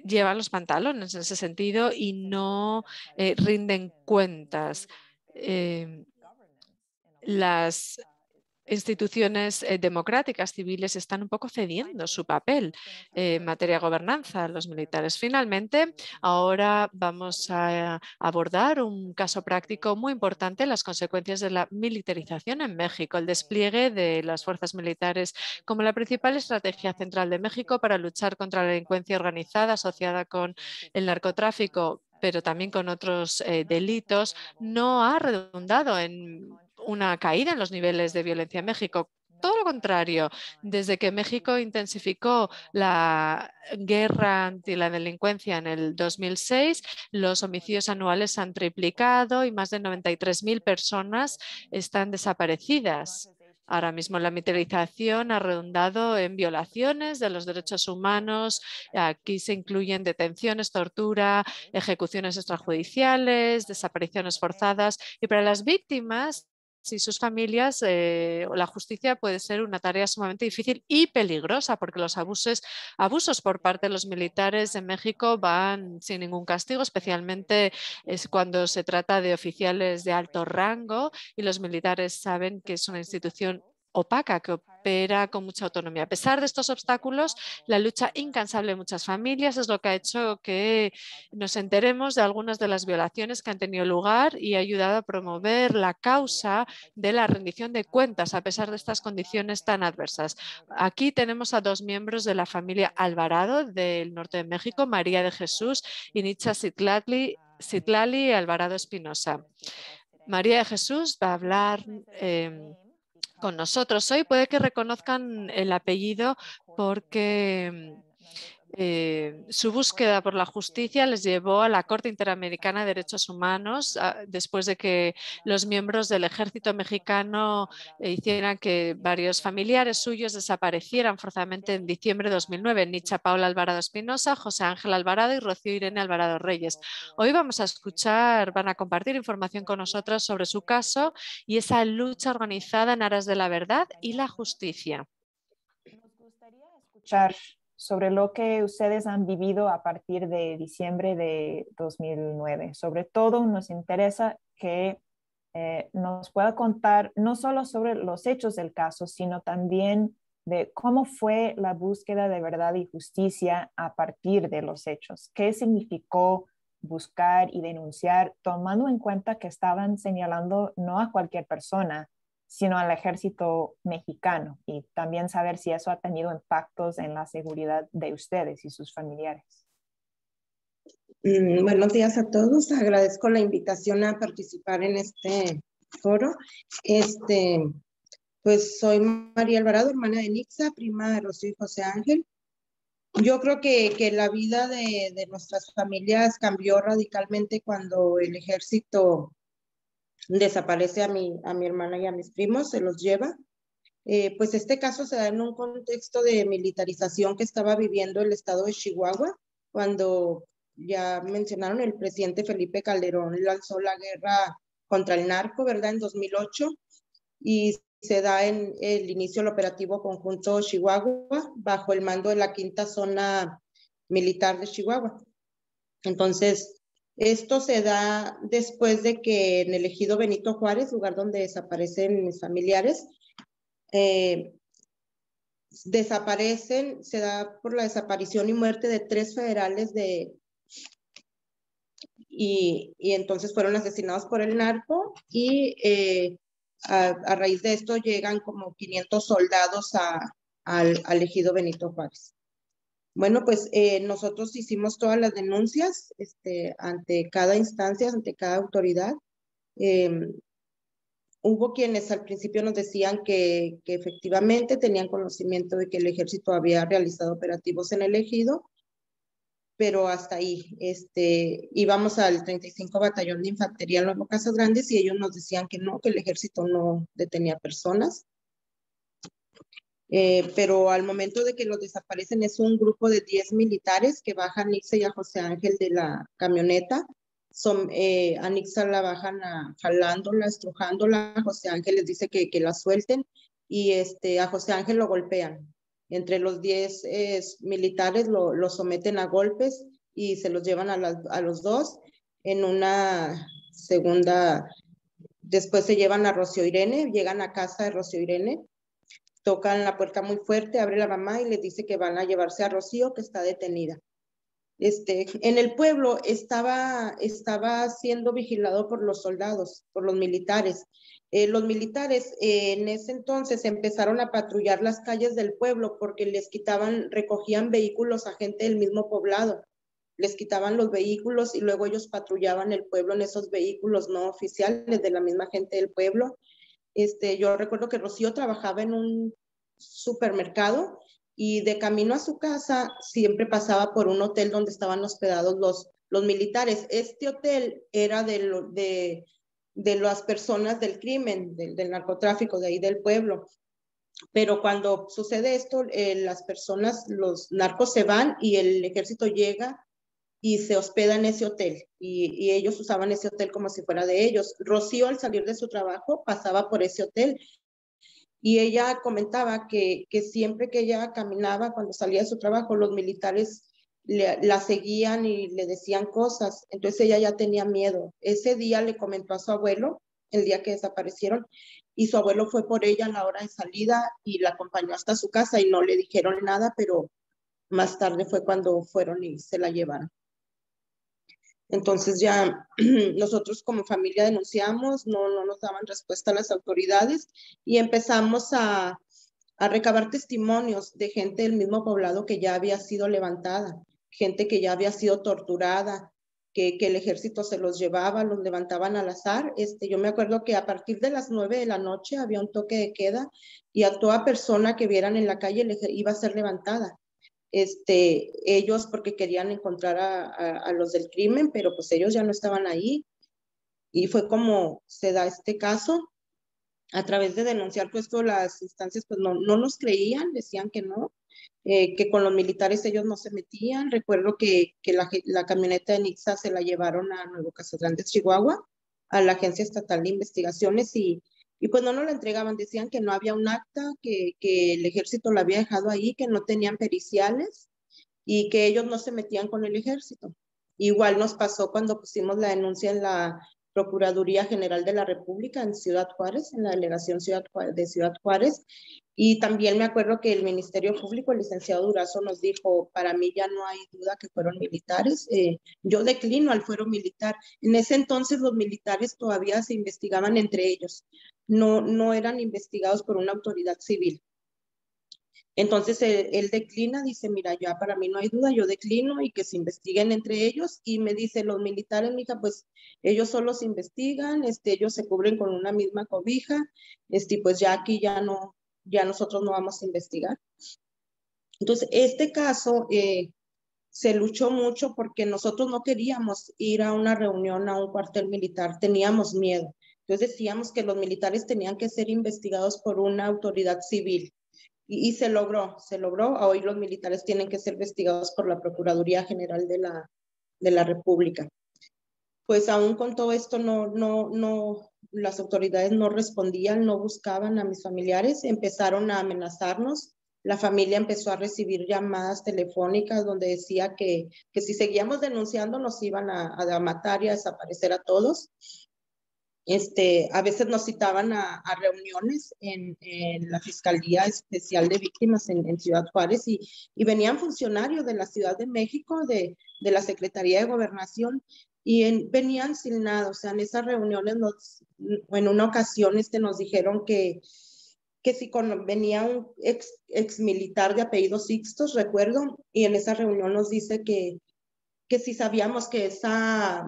llevan los pantalones en ese sentido y no eh, rinden cuentas. Em, las instituciones eh, democráticas civiles están un poco cediendo su papel eh, en materia de gobernanza los militares. Finalmente, ahora vamos a abordar un caso práctico muy importante, las consecuencias de la militarización en México, el despliegue de las fuerzas militares como la principal estrategia central de México para luchar contra la delincuencia organizada asociada con el narcotráfico pero también con otros eh, delitos, no ha redundado en una caída en los niveles de violencia en México. Todo lo contrario, desde que México intensificó la guerra anti la delincuencia en el 2006, los homicidios anuales han triplicado y más de 93.000 personas están desaparecidas. Ahora mismo la militarización ha redundado en violaciones de los derechos humanos. Aquí se incluyen detenciones, tortura, ejecuciones extrajudiciales, desapariciones forzadas. Y para las víctimas si sus familias, eh, la justicia puede ser una tarea sumamente difícil y peligrosa porque los abusos, abusos por parte de los militares en México van sin ningún castigo, especialmente cuando se trata de oficiales de alto rango y los militares saben que es una institución opaca que opera con mucha autonomía. A pesar de estos obstáculos, la lucha incansable de muchas familias es lo que ha hecho que nos enteremos de algunas de las violaciones que han tenido lugar y ha ayudado a promover la causa de la rendición de cuentas a pesar de estas condiciones tan adversas. Aquí tenemos a dos miembros de la familia Alvarado del norte de México, María de Jesús y Nicha Citlali, y Alvarado Espinosa. María de Jesús va a hablar con nosotros hoy. Puede que reconozcan el apellido porque mm, eh, su búsqueda por la justicia les llevó a la Corte Interamericana de Derechos Humanos ah, después de que los miembros del ejército mexicano hicieran que varios familiares suyos desaparecieran forzadamente en diciembre de 2009. Nicha Paula Alvarado Espinosa, José Ángel Alvarado y Rocío Irene Alvarado Reyes. Hoy vamos a escuchar, van a compartir información con nosotros sobre su caso y esa lucha organizada en aras de la verdad y la justicia. gustaría escuchar sobre lo que ustedes han vivido a partir de diciembre de 2009. Sobre todo nos interesa que eh, nos pueda contar no solo sobre los hechos del caso, sino también de cómo fue la búsqueda de verdad y justicia a partir de los hechos. ¿Qué significó buscar y denunciar, tomando en cuenta que estaban señalando no a cualquier persona, sino al ejército mexicano y también saber si eso ha tenido impactos en la seguridad de ustedes y sus familiares. Mm, buenos días a todos. Agradezco la invitación a participar en este foro. Este, pues soy María Alvarado, hermana de Nixa, prima de Rocío y José Ángel. Yo creo que, la vida de, de nuestras familias cambió radicalmente cuando el ejército desaparece a mi, a mi hermana y a mis primos, se los lleva. Eh, pues este caso se da en un contexto de militarización que estaba viviendo el estado de Chihuahua, cuando ya mencionaron el presidente Felipe Calderón lanzó la guerra contra el narco, ¿verdad? En 2008 y se da en el inicio del operativo conjunto Chihuahua bajo el mando de la quinta zona militar de Chihuahua. Entonces, esto se da después de que en el ejido Benito Juárez, lugar donde desaparecen mis familiares, eh, desaparecen, se da por la desaparición y muerte de tres federales de... Y, entonces fueron asesinados por el narco y eh, a, raíz de esto llegan como 500 soldados al ejido Benito Juárez. Bueno, pues eh, nosotros hicimos todas las denuncias este, ante cada instancia, ante cada autoridad. Em, hubo quienes al principio nos decían que, efectivamente tenían conocimiento de que el ejército había realizado operativos en el ejido, pero hasta ahí. Este, íbamos al 35 Batallón de Infantería en Las Casas Grandes y ellos nos decían que no, que el ejército no detenía personas. Eh, pero al momento de que los desaparecen es un grupo de 10 militares que bajan a Nixa y a José Ángel de la camioneta. Son, eh, a Nixa la bajan a, jalándola, estrujándola. José Ángel les dice que, que la suelten y este, a José Ángel lo golpean. Entre los 10 militares lo, someten a golpes y se los llevan a, a los dos en una segunda. Después se llevan a Rocío Irene, llegan a casa de Rocío Irene tocan la puerta muy fuerte, abre la mamá y le dice que van a llevarse a Rocío, que está detenida. Este, en el pueblo estaba, estaba siendo vigilado por los soldados, por los militares. Eh, los militares eh, en ese entonces empezaron a patrullar las calles del pueblo porque les quitaban, recogían vehículos a gente del mismo poblado, les quitaban los vehículos y luego ellos patrullaban el pueblo en esos vehículos no oficiales de la misma gente del pueblo este, yo recuerdo que Rocío trabajaba en un supermercado y de camino a su casa siempre pasaba por un hotel donde estaban hospedados los, militares. Este hotel era de, las personas del crimen, del, narcotráfico, de ahí del pueblo. Pero cuando sucede esto, eh, las personas, los narcos se van y el ejército llega y se hospeda en ese hotel y, ellos usaban ese hotel como si fuera de ellos. Rocío al salir de su trabajo pasaba por ese hotel y ella comentaba que, que siempre que ella caminaba cuando salía de su trabajo los militares la seguían y le decían cosas, entonces ella ya tenía miedo. Ese día le comentó a su abuelo, el día que desaparecieron, y su abuelo fue por ella a la hora de salida y la acompañó hasta su casa y no le dijeron nada, pero más tarde fue cuando fueron y se la llevaron. Entonces ya nosotros como familia denunciamos, no, no nos daban respuesta las autoridades y empezamos a, recabar testimonios de gente del mismo poblado que ya había sido levantada, gente que ya había sido torturada, que, el ejército se los llevaba, los levantaban al azar. Este, yo me acuerdo que a partir de las nueve de la noche había un toque de queda y a toda persona que vieran en la calle iba a ser levantada este, ellos porque querían encontrar a, a, los del crimen, pero pues ellos ya no estaban ahí. Y fue como se da este caso. A través de denunciar pues las instancias pues no, no nos creían, decían que no, eh, que con los militares ellos no se metían. Recuerdo que, que la, la, camioneta de Nixa se la llevaron a Nuevo Casas de Chihuahua, a la Agencia Estatal de Investigaciones y y cuando no la entregaban decían que no había un acta, que, que el ejército la había dejado ahí, que no tenían periciales y que ellos no se metían con el ejército. Igual nos pasó cuando pusimos la denuncia en la Procuraduría General de la República en Ciudad Juárez, en la delegación Ciudad de Ciudad Juárez. Y también me acuerdo que el Ministerio Público, el licenciado Durazo, nos dijo, para mí ya no hay duda que fueron militares. Eh, yo declino al fuero militar. En ese entonces los militares todavía se investigaban entre ellos. No, no eran investigados por una autoridad civil. Entonces eh, él, declina, dice, mira, ya para mí no hay duda, yo declino y que se investiguen entre ellos. Y me dice, los militares, mija, pues ellos solo se investigan, este, ellos se cubren con una misma cobija, este, pues ya aquí ya no, ya nosotros no vamos a investigar. Entonces, este caso eh, se luchó mucho porque nosotros no queríamos ir a una reunión a un cuartel militar, teníamos miedo. Entonces decíamos que los militares tenían que ser investigados por una autoridad civil y, se logró, se logró. Hoy los militares tienen que ser investigados por la Procuraduría General de la, de la República. Pues aún con todo esto, no, no, no, las autoridades no respondían, no buscaban a mis familiares, empezaron a amenazarnos. La familia empezó a recibir llamadas telefónicas donde decía que, que si seguíamos denunciando nos iban a, a matar y a desaparecer a todos. Este, a veces nos citaban a, reuniones en, la Fiscalía Especial de Víctimas en, Ciudad Juárez y, venían funcionarios de la Ciudad de México, de, de la Secretaría de Gobernación, y en, venían sin nada. O sea, en esas reuniones nos, en una ocasión este, nos dijeron que, que si venía un ex, ex, militar de apellido Sixtos, recuerdo, y en esa reunión nos dice que, que si sabíamos que esa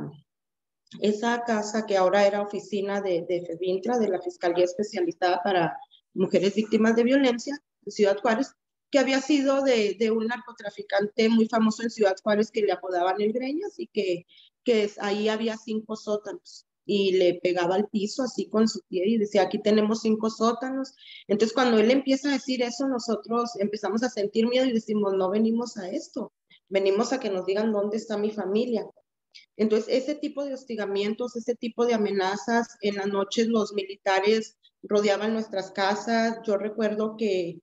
esa casa que ahora era oficina de, de de la Fiscalía Especializada para Mujeres Víctimas de Violencia en Ciudad Juárez, que había sido de, un narcotraficante muy famoso en Ciudad Juárez que le apodaban el Greñas y que, que ahí había cinco sótanos y le pegaba al piso así con su pie y decía, aquí tenemos cinco sótanos. Entonces cuando él empieza a decir eso, nosotros empezamos a sentir miedo y decimos, no venimos a esto, venimos a que nos digan dónde está mi familia. Entonces, ese tipo de hostigamientos, ese tipo de amenazas, en las noches los militares rodeaban nuestras casas. Yo recuerdo que,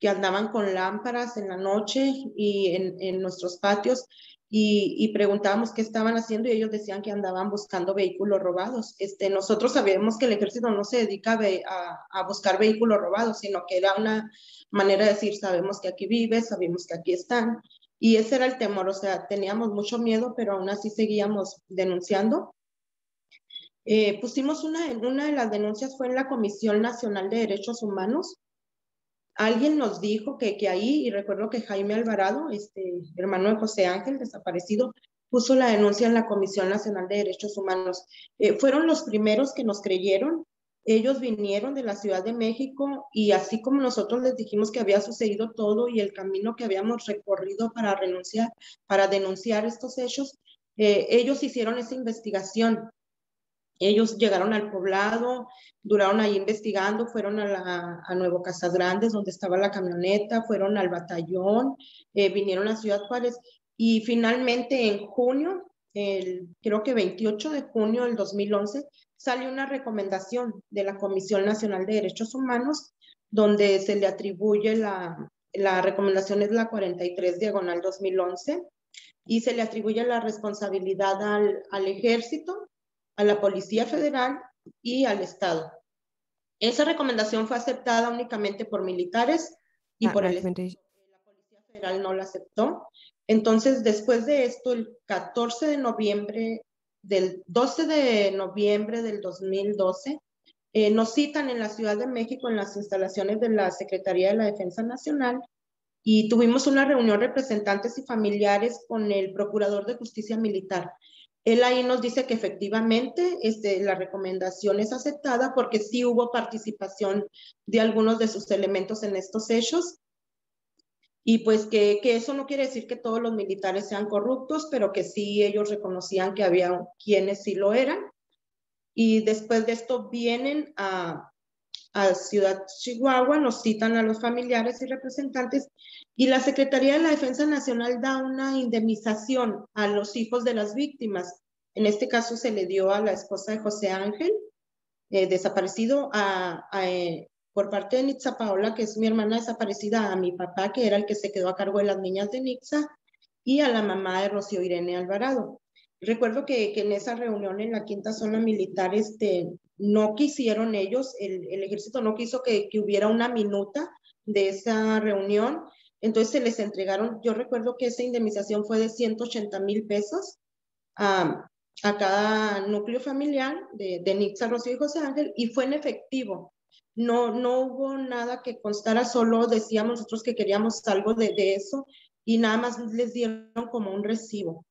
que andaban con lámparas en la noche y en, en nuestros patios y, y, preguntábamos qué estaban haciendo y ellos decían que andaban buscando vehículos robados. Este, nosotros sabemos que el ejército no se dedica a, a, buscar vehículos robados, sino que era una manera de decir, sabemos que aquí vives, sabemos que aquí están. Y ese era el temor, o sea, teníamos mucho miedo, pero aún así seguíamos denunciando. Eh, pusimos una, una de las denuncias fue en la Comisión Nacional de Derechos Humanos. Alguien nos dijo que, que ahí, y recuerdo que Jaime Alvarado, este hermano de José Ángel, desaparecido, puso la denuncia en la Comisión Nacional de Derechos Humanos. Eh, fueron los primeros que nos creyeron ellos vinieron de la Ciudad de México y así como nosotros les dijimos que había sucedido todo y el camino que habíamos recorrido para renunciar, para denunciar estos hechos, eh, ellos hicieron esa investigación. Ellos llegaron al poblado, duraron ahí investigando, fueron a, Nuevo Casas Grandes, donde estaba la camioneta, fueron al batallón, eh, vinieron a Ciudad Juárez y finalmente en junio, el, creo que 28 de junio del 2011, salió una recomendación de la Comisión Nacional de Derechos Humanos donde se le atribuye la, la recomendación es la 43 diagonal 2011 y se le atribuye la responsabilidad al, ejército, a la Policía Federal y al Estado. Esa recomendación fue aceptada únicamente por militares y ah, por el La Policía Federal no la aceptó. Entonces, después de esto, el 14 de noviembre del 12 de noviembre del 2012, eh, nos citan en la Ciudad de México en las instalaciones de la Secretaría de la Defensa Nacional y tuvimos una reunión representantes y familiares con el Procurador de Justicia Militar. Él ahí nos dice que efectivamente este, la recomendación es aceptada porque sí hubo participación de algunos de sus elementos en estos hechos y pues que, eso no quiere decir que todos los militares sean corruptos, pero que sí ellos reconocían que había quienes sí lo eran. Y después de esto vienen a, a Ciudad Chihuahua, nos citan a los familiares y representantes y la Secretaría de la Defensa Nacional da una indemnización a los hijos de las víctimas. En este caso se le dio a la esposa de José Ángel, eh, desaparecido, a, eh, por parte de Nixa Paola, que es mi hermana desaparecida, a mi papá, que era el que se quedó a cargo de las niñas de Nixa, y a la mamá de Rocío Irene Alvarado. Recuerdo que, en esa reunión en la quinta zona militar, este, no quisieron ellos, el, ejército no quiso que, hubiera una minuta de esa reunión, entonces se les entregaron, yo recuerdo que esa indemnización fue de 180 mil pesos a, cada núcleo familiar de, de Nixa, Rocío y José Ángel y fue en efectivo no, no hubo nada que constara, solo decíamos nosotros que queríamos algo de, eso y nada más les dieron como un recibo.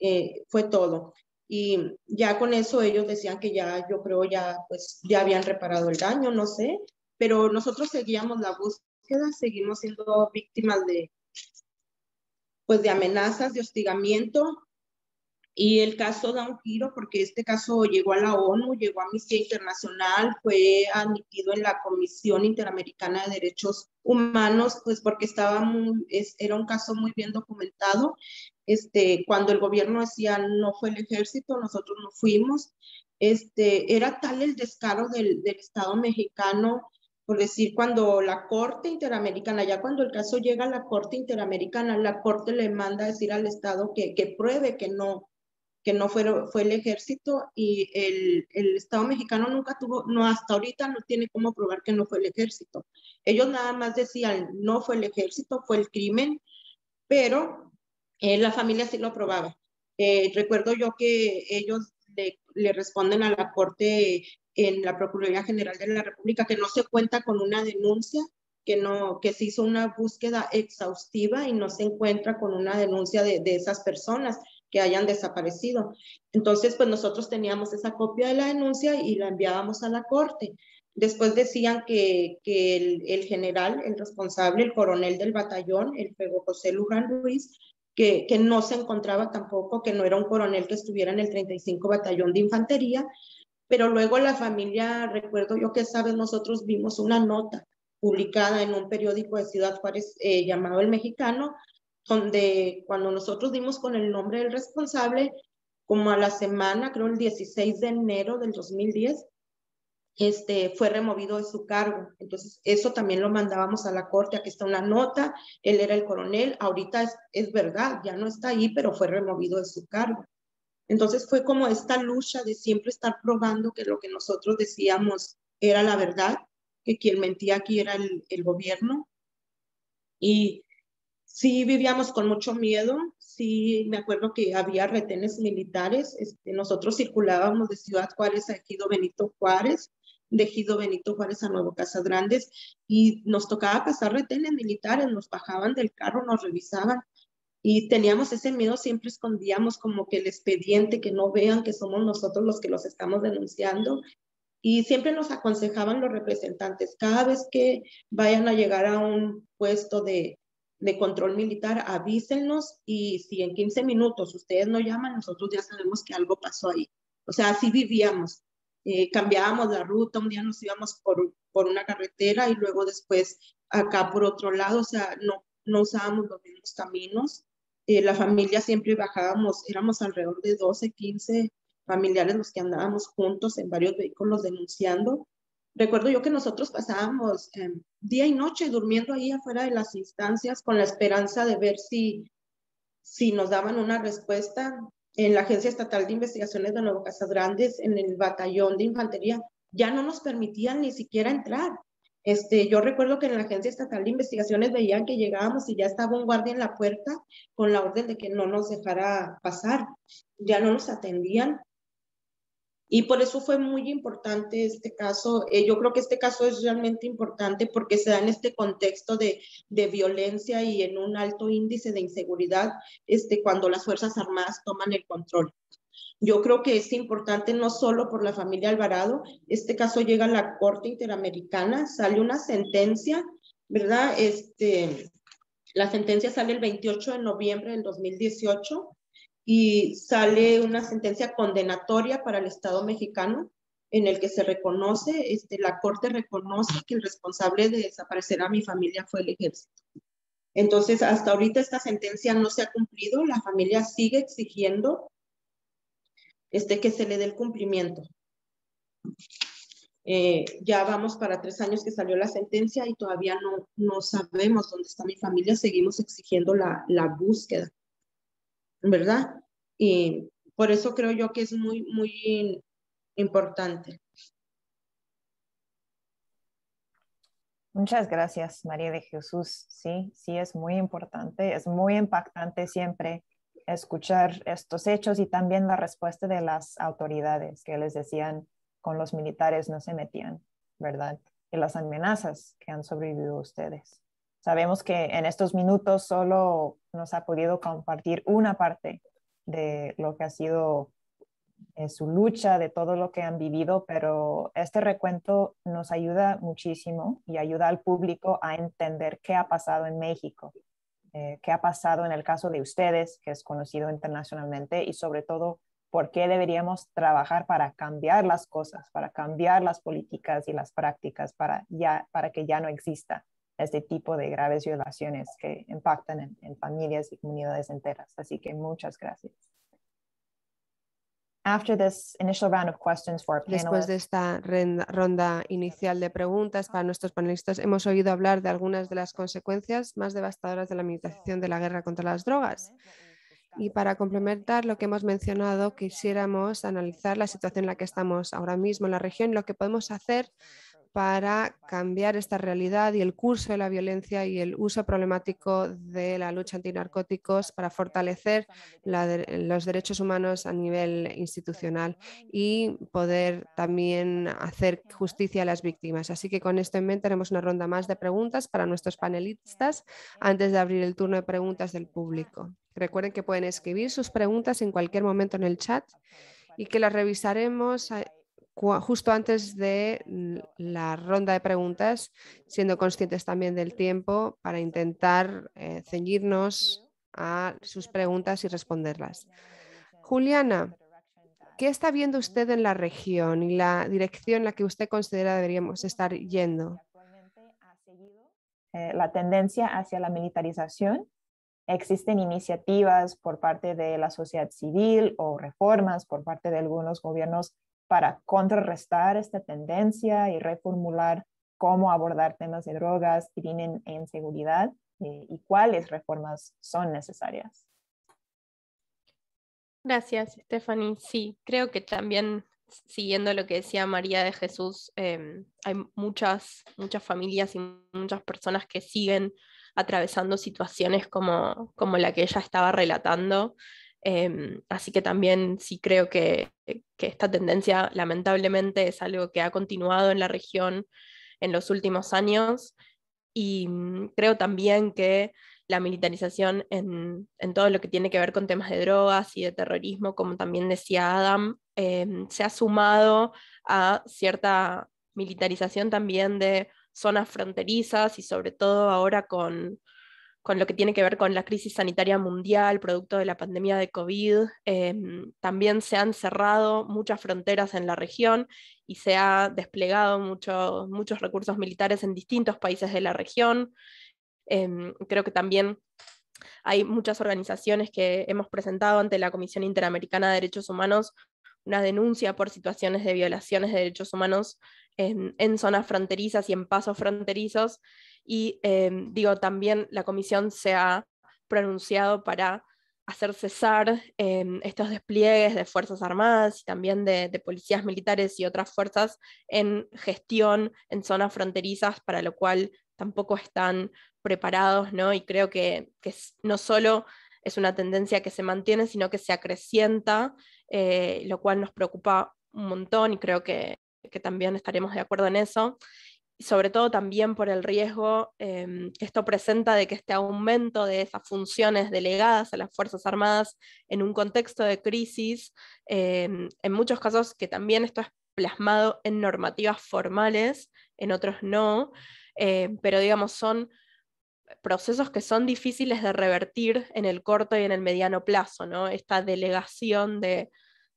Eh, fue todo. Y ya con eso ellos decían que ya, yo creo, ya, pues, ya habían reparado el daño, no sé, pero nosotros seguíamos la búsqueda, seguimos siendo víctimas de, pues, de amenazas, de hostigamiento, y el caso da un giro porque este caso llegó a la ONU, llegó a Amnistía Internacional, fue admitido en la Comisión Interamericana de Derechos Humanos, pues porque estaba era un caso muy bien documentado. Este, cuando el gobierno decía no fue el ejército, nosotros no fuimos. Este, era tal el descaro del, del Estado mexicano por decir, cuando la Corte Interamericana, ya cuando el caso llega a la Corte Interamericana, la Corte le manda a decir al Estado que, que pruebe que no, que no fue, fue el ejército y el, Estado mexicano nunca tuvo, no hasta ahorita no tiene cómo probar que no fue el ejército. Ellos nada más decían, no fue el ejército, fue el crimen, pero eh, la familia sí lo probaba. Eh, recuerdo yo que ellos le, responden a la Corte en la Procuraduría General de la República que no se cuenta con una denuncia, que, no, que se hizo una búsqueda exhaustiva y no se encuentra con una denuncia de, de esas personas que hayan desaparecido. Entonces, pues nosotros teníamos esa copia de la denuncia y la enviábamos a la corte. Después decían que, el, general, el responsable, el coronel del batallón, el fuego José Luján Ruiz, que, que no se encontraba tampoco, que no era un coronel que estuviera en el 35 Batallón de Infantería, pero luego la familia, recuerdo yo que sabes, nosotros vimos una nota publicada en un periódico de Ciudad Juárez eh, llamado El Mexicano, donde cuando nosotros dimos con el nombre del responsable, como a la semana, creo el 16 de enero del 2010, este, fue removido de su cargo. Entonces, eso también lo mandábamos a la corte. Aquí está una nota, él era el coronel, ahorita es, es verdad, ya no está ahí, pero fue removido de su cargo. Entonces fue como esta lucha de siempre estar probando que lo que nosotros decíamos era la verdad, que quien mentía aquí era el, el gobierno. Y sí vivíamos con mucho miedo, sí me acuerdo que había retenes militares, este, nosotros circulábamos de Ciudad Juárez a Ejido Benito Juárez, de Ejido Benito Juárez a Nuevo Casas Grandes y nos tocaba pasar retenes militares, nos bajaban del carro, nos revisaban y teníamos ese miedo, siempre escondíamos como que el expediente, que no vean que somos nosotros los que los estamos denunciando y siempre nos aconsejaban los representantes, cada vez que vayan a llegar a un puesto de, de control militar, avísenos y si en 15 minutos ustedes no llaman, nosotros ya sabemos que algo pasó ahí. O sea, así vivíamos. Eh, cambiábamos la ruta, un día nos íbamos por, por una carretera y luego después acá por otro lado, o sea, no, no usábamos los mismos caminos. Eh, la familia siempre bajábamos, éramos alrededor de 12, 15 familiares los que andábamos juntos en varios vehículos denunciando Recuerdo yo que nosotros pasábamos em, día y noche durmiendo ahí afuera de las instancias con la esperanza de ver si, si nos daban una respuesta. En la Agencia Estatal de Investigaciones de Nuevo Casas Grandes, en el batallón de infantería, ya no nos permitían ni siquiera entrar. Este, yo recuerdo que en la Agencia Estatal de Investigaciones veían que llegábamos y ya estaba un guardia en la puerta con la orden de que no nos dejara pasar. Ya no nos atendían. Y por eso fue muy importante este caso. Eh, yo creo que este caso es realmente importante porque se da en este contexto de, de, violencia y en un alto índice de inseguridad este, cuando las Fuerzas Armadas toman el control. Yo creo que es importante no solo por la familia Alvarado, este caso llega a la Corte Interamericana, sale una sentencia, ¿verdad? Este, la sentencia sale el 28 de noviembre del 2018 y sale una sentencia condenatoria para el Estado mexicano en el que se reconoce, este, la Corte reconoce que el responsable de desaparecer a mi familia fue el ejército. Entonces, hasta ahorita esta sentencia no se ha cumplido, la familia sigue exigiendo este, que se le dé el cumplimiento. Eh, ya vamos para tres años que salió la sentencia y todavía no, no sabemos dónde está mi familia, seguimos exigiendo la, la búsqueda. ¿verdad? Y por eso creo yo que es muy, muy importante. Muchas gracias, María de Jesús. Sí, sí, es muy importante, es muy impactante siempre escuchar estos hechos y también la respuesta de las autoridades que les decían con los militares no se metían, ¿verdad? Y las amenazas que han sobrevivido ustedes. Sabemos que en estos minutos solo nos ha podido compartir una parte de lo que ha sido eh, su lucha, de todo lo que han vivido, pero este recuento nos ayuda muchísimo y ayuda al público a entender qué ha pasado en México, eh, qué ha pasado en el caso de ustedes, que es conocido internacionalmente, y sobre todo por qué deberíamos trabajar para cambiar las cosas, para cambiar las políticas y las prácticas, para que ya no exista este tipo de graves violaciones que impactan en, familias y comunidades enteras. Así que muchas gracias. Después de esta ronda inicial de preguntas para nuestros panelistas, hemos oído hablar de algunas de las consecuencias más devastadoras de la militarización de la guerra contra las drogas. Y para complementar lo que hemos mencionado, quisiéramos analizar la situación en la que estamos ahora mismo en la región y lo que podemos hacer para cambiar esta realidad y el curso de la violencia y el uso problemático de la lucha antinarcóticos para fortalecer los derechos humanos a nivel institucional y poder también hacer justicia a las víctimas. Así que con esto en mente haremos una ronda más de preguntas para nuestros panelistas antes de abrir el turno de preguntas del público. Recuerden que pueden escribir sus preguntas en cualquier momento en el chat y que las revisaremos eh, justo antes de la ronda de preguntas, siendo conscientes también del tiempo para intentar eh, ceñirnos a sus preguntas y responderlas. Juliana, ¿qué está viendo usted en la región y la dirección en la que usted considera deberíamos estar yendo? Eh, la tendencia hacia la militarización. Existen iniciativas por parte de la sociedad civil o reformas por parte de algunos gobiernos para contrarrestar esta tendencia y reformular cómo abordar temas de drogas, crimen e inseguridad eh, y cuáles reformas son necesarias. Gracias, Stephanie. Sí, creo que también siguiendo lo que decía María de Jesús, em, hay muchas, muchas familias y muchas personas que siguen atravesando situaciones como, como la que ella estaba relatando Em, así que también sí creo que, esta tendencia lamentablemente es algo que ha continuado en la región en los últimos años y mm, creo también que la militarización en, todo lo que tiene que ver con temas de drogas y de terrorismo, como también decía Adam, em, se ha sumado a cierta militarización también de zonas fronterizas y sobre todo ahora con, con lo que tiene que ver con la crisis sanitaria mundial, producto de la pandemia de COVID. Em, también se han cerrado muchas fronteras en la región y se han desplegado muchos recursos militares en distintos países de la región. Em, creo que también hay muchas organizaciones que hemos presentado ante la Comisión Interamericana de Derechos Humanos una denuncia por situaciones de violaciones de derechos humanos en, zonas fronterizas y en pasos fronterizos. Y em, digo, también la comisión se ha pronunciado para hacer cesar em, estos despliegues de Fuerzas Armadas y también de, policías militares y otras fuerzas en gestión en zonas fronterizas, para lo cual tampoco están preparados, ¿no? Y creo que, no solo es una tendencia que se mantiene, sino que se acrecienta, eh, lo cual nos preocupa un montón y creo que, que también estaremos de acuerdo en eso, y sobre todo también por el riesgo em, que esto presenta de que este aumento de esas funciones delegadas a las Fuerzas Armadas en un contexto de crisis, em, en muchos casos que también esto es plasmado en normativas formales, en otros no, em, pero digamos son procesos que son difíciles de revertir en el corto y en el mediano plazo, ¿no? Esta delegación de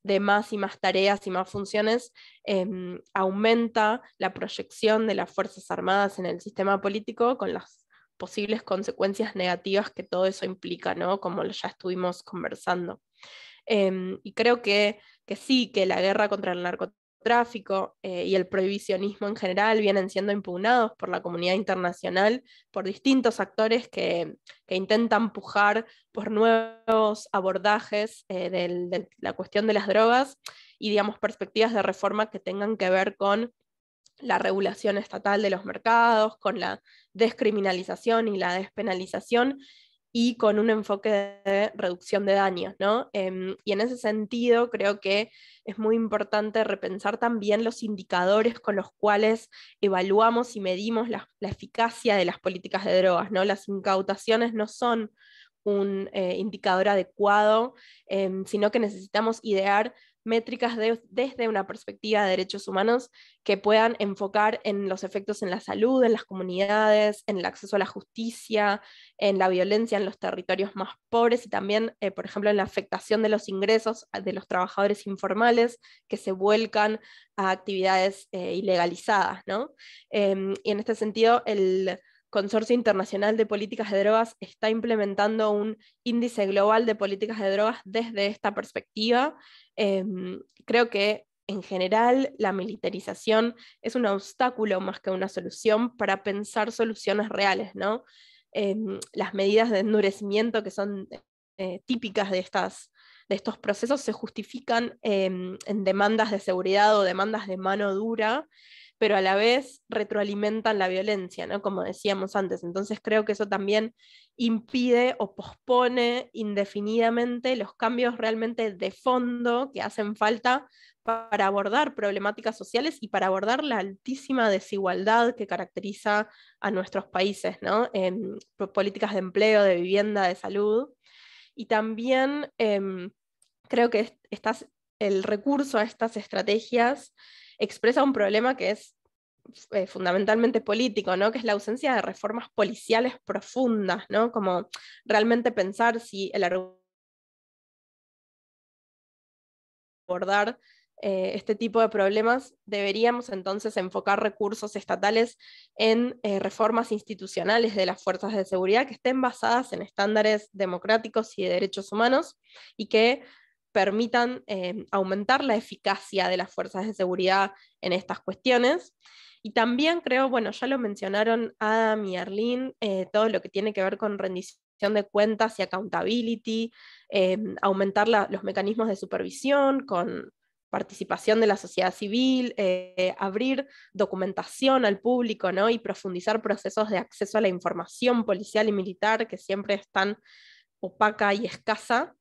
de más y más tareas y más funciones, em, aumenta la proyección de las Fuerzas Armadas en el sistema político con las posibles consecuencias negativas que todo eso implica, ¿no? Como ya estuvimos conversando. Em, y creo que, que sí, que la guerra contra el narcotráfico eh, y el prohibicionismo en general vienen siendo impugnados por la comunidad internacional, por distintos actores que, intentan pujar por nuevos abordajes eh, de la cuestión de las drogas y, digamos, perspectivas de reforma que tengan que ver con la regulación estatal de los mercados, con la descriminalización y la despenalización y con un enfoque de reducción de daños, ¿no? Em, y en ese sentido creo que es muy importante repensar también los indicadores con los cuales evaluamos y medimos la, eficacia de las políticas de drogas, ¿no? Las incautaciones no son un eh, indicador adecuado, em, sino que necesitamos idear métricas desde una perspectiva de derechos humanos que puedan enfocar en los efectos en la salud, en las comunidades, en el acceso a la justicia, en la violencia en los territorios más pobres y también, eh, por ejemplo, en la afectación de los ingresos de los trabajadores informales que se vuelcan a actividades eh, ilegalizadas. ¿no? Em, y en este sentido, el Consorcio Internacional de Políticas de Drogas está implementando un índice global de políticas de drogas desde esta perspectiva. Em, creo que en general la militarización es un obstáculo más que una solución para pensar soluciones reales, em, las medidas de endurecimiento que son eh, típicas de, estas, de estos procesos se justifican em, en demandas de seguridad o demandas de mano dura pero a la vez retroalimentan la violencia, ¿no? Como decíamos antes. Entonces creo que eso también impide o pospone indefinidamente los cambios realmente de fondo que hacen falta para abordar problemáticas sociales y para abordar la altísima desigualdad que caracteriza a nuestros países, ¿no? En políticas de empleo, de vivienda, de salud. Y también em, creo que el recurso a estas estrategias expresa un problema que es eh, fundamentalmente político, ¿no? que es la ausencia de reformas policiales profundas, ¿no? como realmente pensar si el abordar eh, este tipo de problemas, deberíamos entonces enfocar recursos estatales en eh, reformas institucionales de las fuerzas de seguridad que estén basadas en estándares democráticos y de derechos humanos y que permitan eh, aumentar la eficacia de las fuerzas de seguridad en estas cuestiones. Y también creo, bueno, ya lo mencionaron Adam y Arlene, eh, todo lo que tiene que ver con rendición de cuentas y accountability, eh, aumentar los mecanismos de supervisión con participación de la sociedad civil, abrir documentación al público ¿no? y profundizar procesos de acceso a la información policial y militar que siempre están opaca y escasa.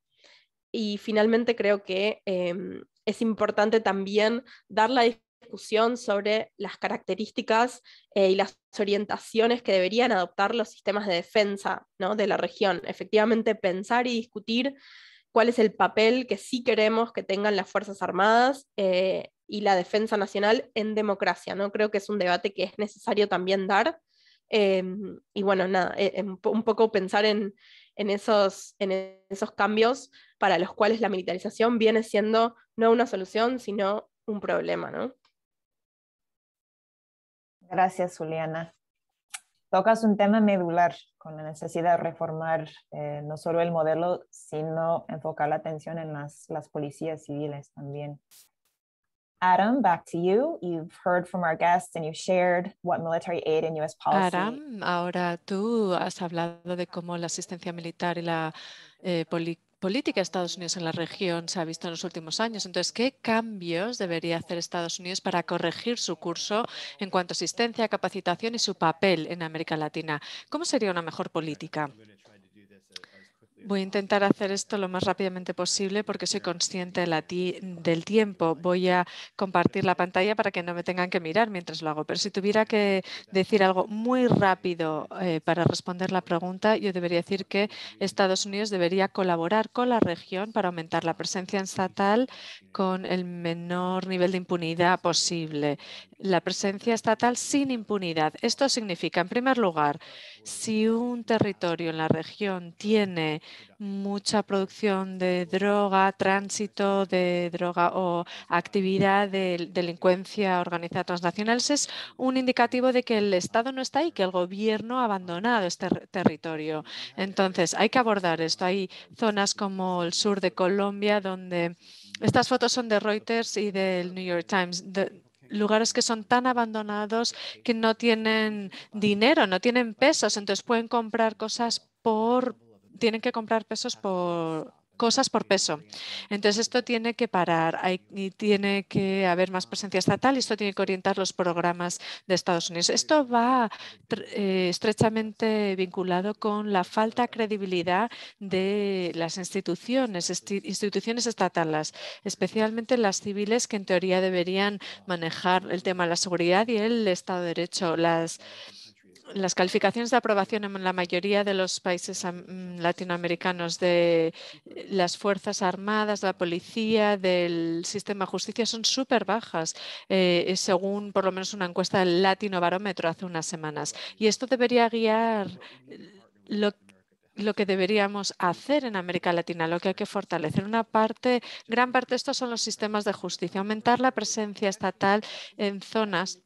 Y finalmente creo que em, es importante también dar la discusión sobre las características eh, y las orientaciones que deberían adoptar los sistemas de defensa ¿no? de la región. Efectivamente, pensar y discutir cuál es el papel que sí queremos que tengan las Fuerzas Armadas eh, y la defensa nacional en democracia. ¿no? Creo que es un debate que es necesario también dar. Em, y bueno, nada, eh, em, un poco pensar en, esos, en esos cambios para los cuales la militarización viene siendo no una solución, sino un problema, ¿no? Gracias, Juliana. Tocas un tema medular con la necesidad de reformar eh, no solo el modelo, sino enfocar la atención en las, las policías civiles también. Adam, back to you. You've heard from our guests and you've shared what military aid and U.S. policy. Adam, ahora tú has hablado de cómo la asistencia militar y la eh, política de Estados Unidos en la región se ha visto en los últimos años. Entonces, ¿qué cambios debería hacer Estados Unidos para corregir su curso en cuanto a asistencia, capacitación y su papel en América Latina? ¿Cómo sería una mejor política? Voy a intentar hacer esto lo más rápidamente posible porque soy consciente del tiempo. Voy a compartir la pantalla para que no me tengan que mirar mientras lo hago. Pero si tuviera que decir algo muy rápido eh, para responder la pregunta, yo debería decir que Estados Unidos debería colaborar con la región para aumentar la presencia estatal con el menor nivel de impunidad posible la presencia estatal sin impunidad. Esto significa, en primer lugar, si un territorio en la región tiene mucha producción de droga, tránsito de droga o actividad de delincuencia organizada transnacional, es un indicativo de que el Estado no está ahí, que el gobierno ha abandonado este territorio. Entonces, hay que abordar esto. Hay zonas como el sur de Colombia donde estas fotos son de Reuters y del New York Times lugares que son tan abandonados que no tienen dinero, no tienen pesos, entonces pueden comprar cosas por, tienen que comprar pesos por cosas por peso. Entonces esto tiene que parar, hay, tiene que haber más presencia estatal y esto tiene que orientar los programas de Estados Unidos. Esto va eh, estrechamente vinculado con la falta de credibilidad de las instituciones, instituciones estatales, especialmente las civiles que en teoría deberían manejar el tema de la seguridad y el Estado de Derecho. Las las calificaciones de aprobación en la mayoría de los países latinoamericanos de eh, las Fuerzas Armadas, de la policía, del sistema de justicia son súper bajas, eh, según por lo menos una encuesta del Latino Barómetro hace unas semanas. Y esto debería guiar lo que deberíamos hacer en América Latina, lo que hay que fortalecer. Una parte, gran parte de esto son los sistemas de justicia, aumentar la presencia estatal en zonas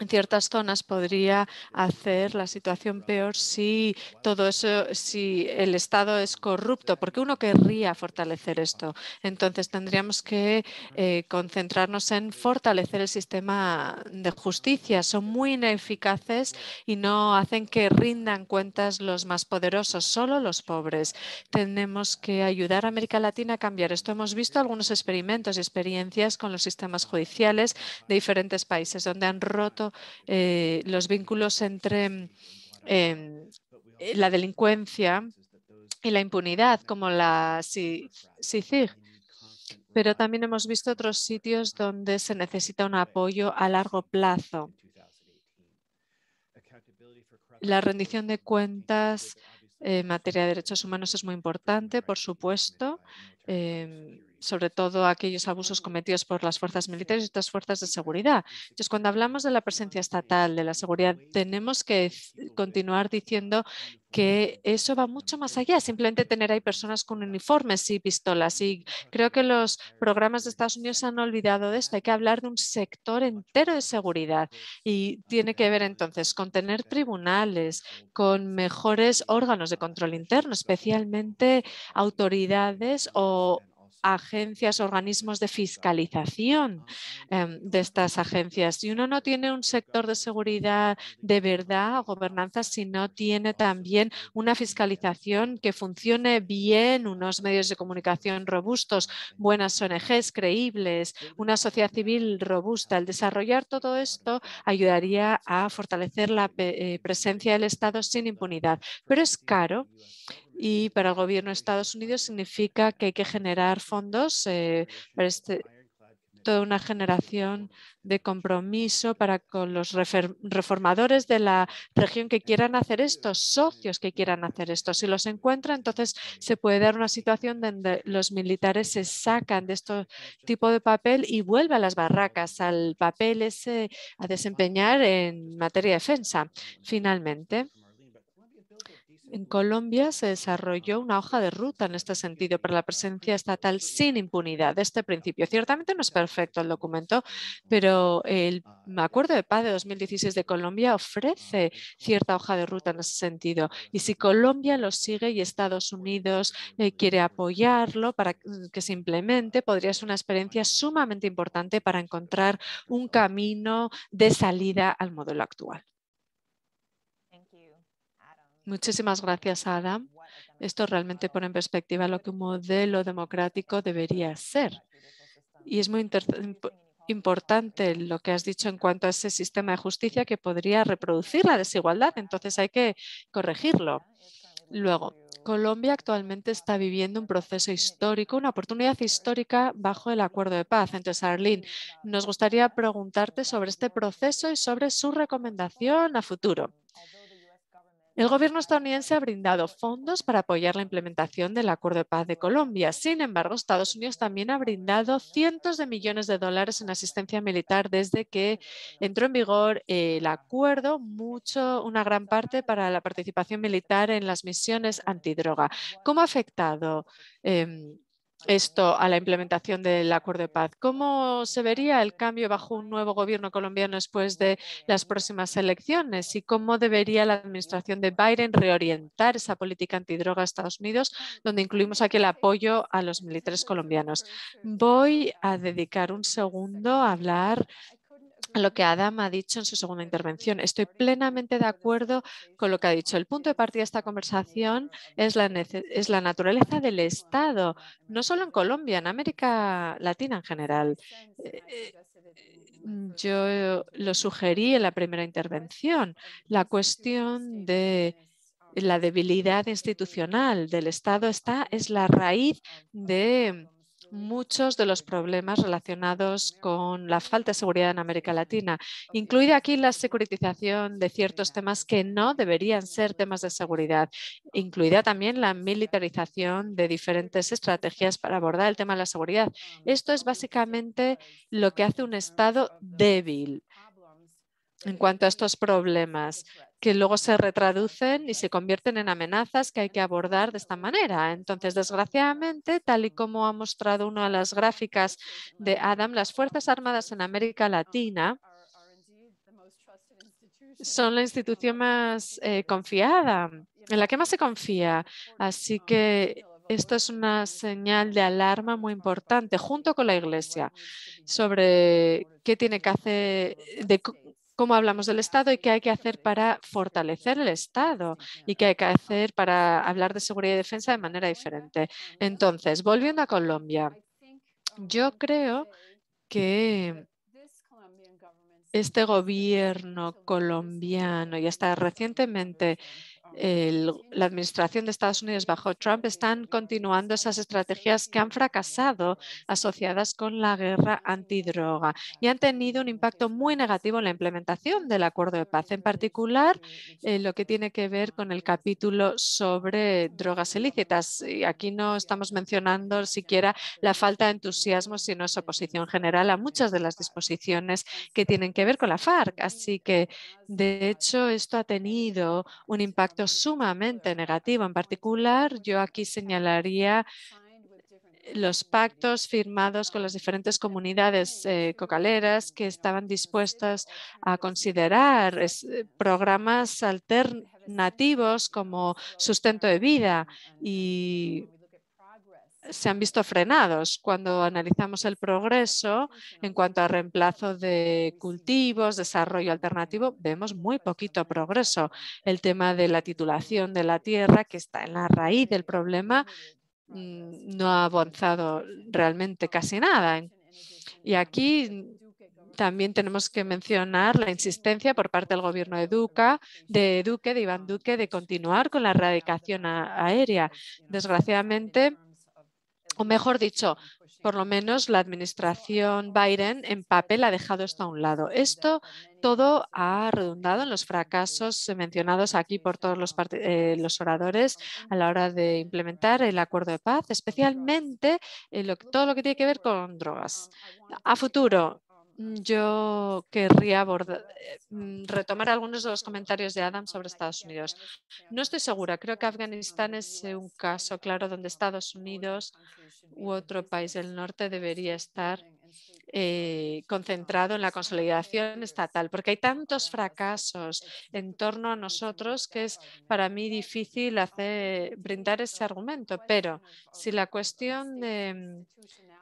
en ciertas zonas podría hacer la situación peor si todo eso, si el Estado es corrupto, porque uno querría fortalecer esto. Entonces tendríamos que eh, concentrarnos en fortalecer el sistema de justicia. Son muy ineficaces y no hacen que rindan cuentas los más poderosos, solo los pobres. Tenemos que ayudar a América Latina a cambiar esto. Hemos visto algunos experimentos y experiencias con los sistemas judiciales de diferentes países donde han roto eh, los vínculos entre mm, em, eh, la delincuencia y la impunidad, como la SICIG. Pero también hemos visto otros sitios donde se necesita un apoyo a largo plazo. La rendición de cuentas en materia de derechos humanos es muy importante, por supuesto. Em, sobre todo aquellos abusos cometidos por las fuerzas militares y otras fuerzas de seguridad. Entonces, cuando hablamos de la presencia estatal, de la seguridad, tenemos que continuar diciendo que eso va mucho más allá, simplemente tener ahí personas con uniformes y pistolas. Y creo que los programas de Estados Unidos han olvidado de esto. Hay que hablar de un sector entero de seguridad y tiene que ver entonces con tener tribunales, con mejores órganos de control interno, especialmente autoridades o agencias, organismos de fiscalización em, de estas agencias. Y uno no tiene un sector de seguridad de verdad o gobernanza si no tiene también una fiscalización que funcione bien, unos medios de comunicación robustos, buenas ONGs creíbles, una sociedad civil robusta. El desarrollar todo esto ayudaría a fortalecer la eh, presencia del Estado sin impunidad. Pero es caro y para el gobierno de Estados Unidos significa que hay que generar fondos eh, para este, toda una generación de compromiso para con los reformadores de la región que quieran hacer esto, socios que quieran hacer esto. Si los encuentra, entonces se puede dar una situación donde los militares se sacan de este tipo de papel y vuelven a las barracas, al papel ese a desempeñar en materia de defensa. Finalmente, en Colombia se desarrolló una hoja de ruta en este sentido para la presencia estatal sin impunidad de este principio. Ciertamente no es perfecto el documento, pero el Acuerdo de Paz de 2016 de Colombia ofrece cierta hoja de ruta en ese sentido. Y si Colombia lo sigue y Estados Unidos eh, quiere apoyarlo para que se implemente, podría ser una experiencia sumamente importante para encontrar un camino de salida al modelo actual. Muchísimas gracias, Adam. Esto realmente pone en perspectiva lo que un modelo democrático debería ser. Y es muy importante lo que has dicho en cuanto a ese sistema de justicia que podría reproducir la desigualdad. Entonces hay que corregirlo. Luego, Colombia actualmente está viviendo un proceso histórico, una oportunidad histórica bajo el acuerdo de paz. Entonces, Arlene, nos gustaría preguntarte sobre este proceso y sobre su recomendación a futuro. El gobierno estadounidense ha brindado fondos para apoyar la implementación del Acuerdo de Paz de Colombia. Sin embargo, Estados Unidos también ha brindado cientos de millones de dólares en asistencia militar desde que entró en vigor el acuerdo, mucho, una gran parte para la participación militar en las misiones antidroga. ¿Cómo ha afectado em, esto a la implementación del acuerdo de paz. ¿Cómo se vería el cambio bajo un nuevo gobierno colombiano después de las próximas elecciones? ¿Y cómo debería la administración de Biden reorientar esa política antidroga a Estados Unidos, donde incluimos aquí el apoyo a los militares colombianos? Voy a dedicar un segundo a hablar lo que Adam ha dicho en su segunda intervención. Estoy plenamente de acuerdo con lo que ha dicho. El punto de partida de esta conversación es la, naturaleza del Estado, no solo en Colombia, en América Latina en general. Eh, eh, yo lo sugerí en la primera intervención, la cuestión de la debilidad institucional del Estado está, es la raíz de muchos de los problemas relacionados con la falta de seguridad en América Latina, incluida aquí la securitización de ciertos temas que no deberían ser temas de seguridad, incluida también la militarización de diferentes estrategias para abordar el tema de la seguridad. Esto es básicamente lo que hace un Estado débil en cuanto a estos problemas que luego se retraducen y se convierten en amenazas que hay que abordar de esta manera. Entonces, desgraciadamente, tal y como ha mostrado una de las gráficas de Adam, las Fuerzas Armadas en América Latina son la institución más eh, confiada, en la que más se confía. Así que esto es una señal de alarma muy importante, junto con la Iglesia, sobre qué tiene que hacer, de cómo hablamos del Estado y qué hay que hacer para fortalecer el Estado y qué hay que hacer para hablar de seguridad y defensa de manera diferente. Entonces, volviendo a Colombia, yo creo que este gobierno colombiano y hasta recientemente la administración de Estados Unidos bajo Trump están continuando esas estrategias que han fracasado asociadas con la guerra antidroga y han tenido un impacto muy negativo en la implementación del acuerdo de paz, en particular eh, lo que tiene que ver con el capítulo sobre drogas ilícitas. Y aquí no estamos mencionando siquiera la falta de entusiasmo, sino su oposición general a muchas de las disposiciones que tienen que ver con la FARC. Así que, de hecho, esto ha tenido un impacto sumamente negativo. En particular, yo aquí señalaría eh, los pactos firmados con las diferentes comunidades eh, cocaleras que estaban dispuestas a considerar eh, programas alternativos como sustento de vida y se han visto frenados cuando analizamos el progreso en cuanto a reemplazo de cultivos, desarrollo alternativo, vemos muy poquito progreso. El tema de la titulación de la tierra, que está en la raíz del problema, mm, no ha avanzado realmente casi nada. Y aquí también tenemos que mencionar la insistencia por parte del gobierno de Duque, de, Duque, de Iván ah, Duque, de continuar con la erradicación aérea. Desgraciadamente, o mejor dicho, por lo menos la administración Biden en papel ha dejado esto a un lado. Esto todo ha redundado en los fracasos mencionados aquí por todos los, eh, los oradores a la hora de implementar el acuerdo de paz, especialmente en todo lo que tiene que ver con drogas. A futuro, Mm, yo querría abordar, eh, mm, retomar algunos de los comentarios de Adam sobre Estados Unidos. No estoy segura, creo que Afganistán es eh, un caso claro donde Estados Unidos u otro país del norte debería estar eh, concentrado en la consolidación estatal, porque hay tantos fracasos en torno a nosotros que es para mí difícil brindar ese argumento. Pero si la cuestión de mm,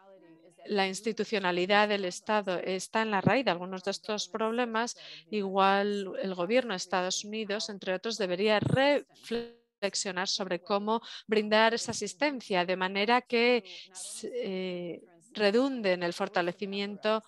la institucionalidad del Estado está en la raíz de algunos de estos problemas, igual el gobierno de Estados Unidos, entre otros, debería reflexionar sobre cómo brindar esa asistencia de manera que eh, redunde en el fortalecimiento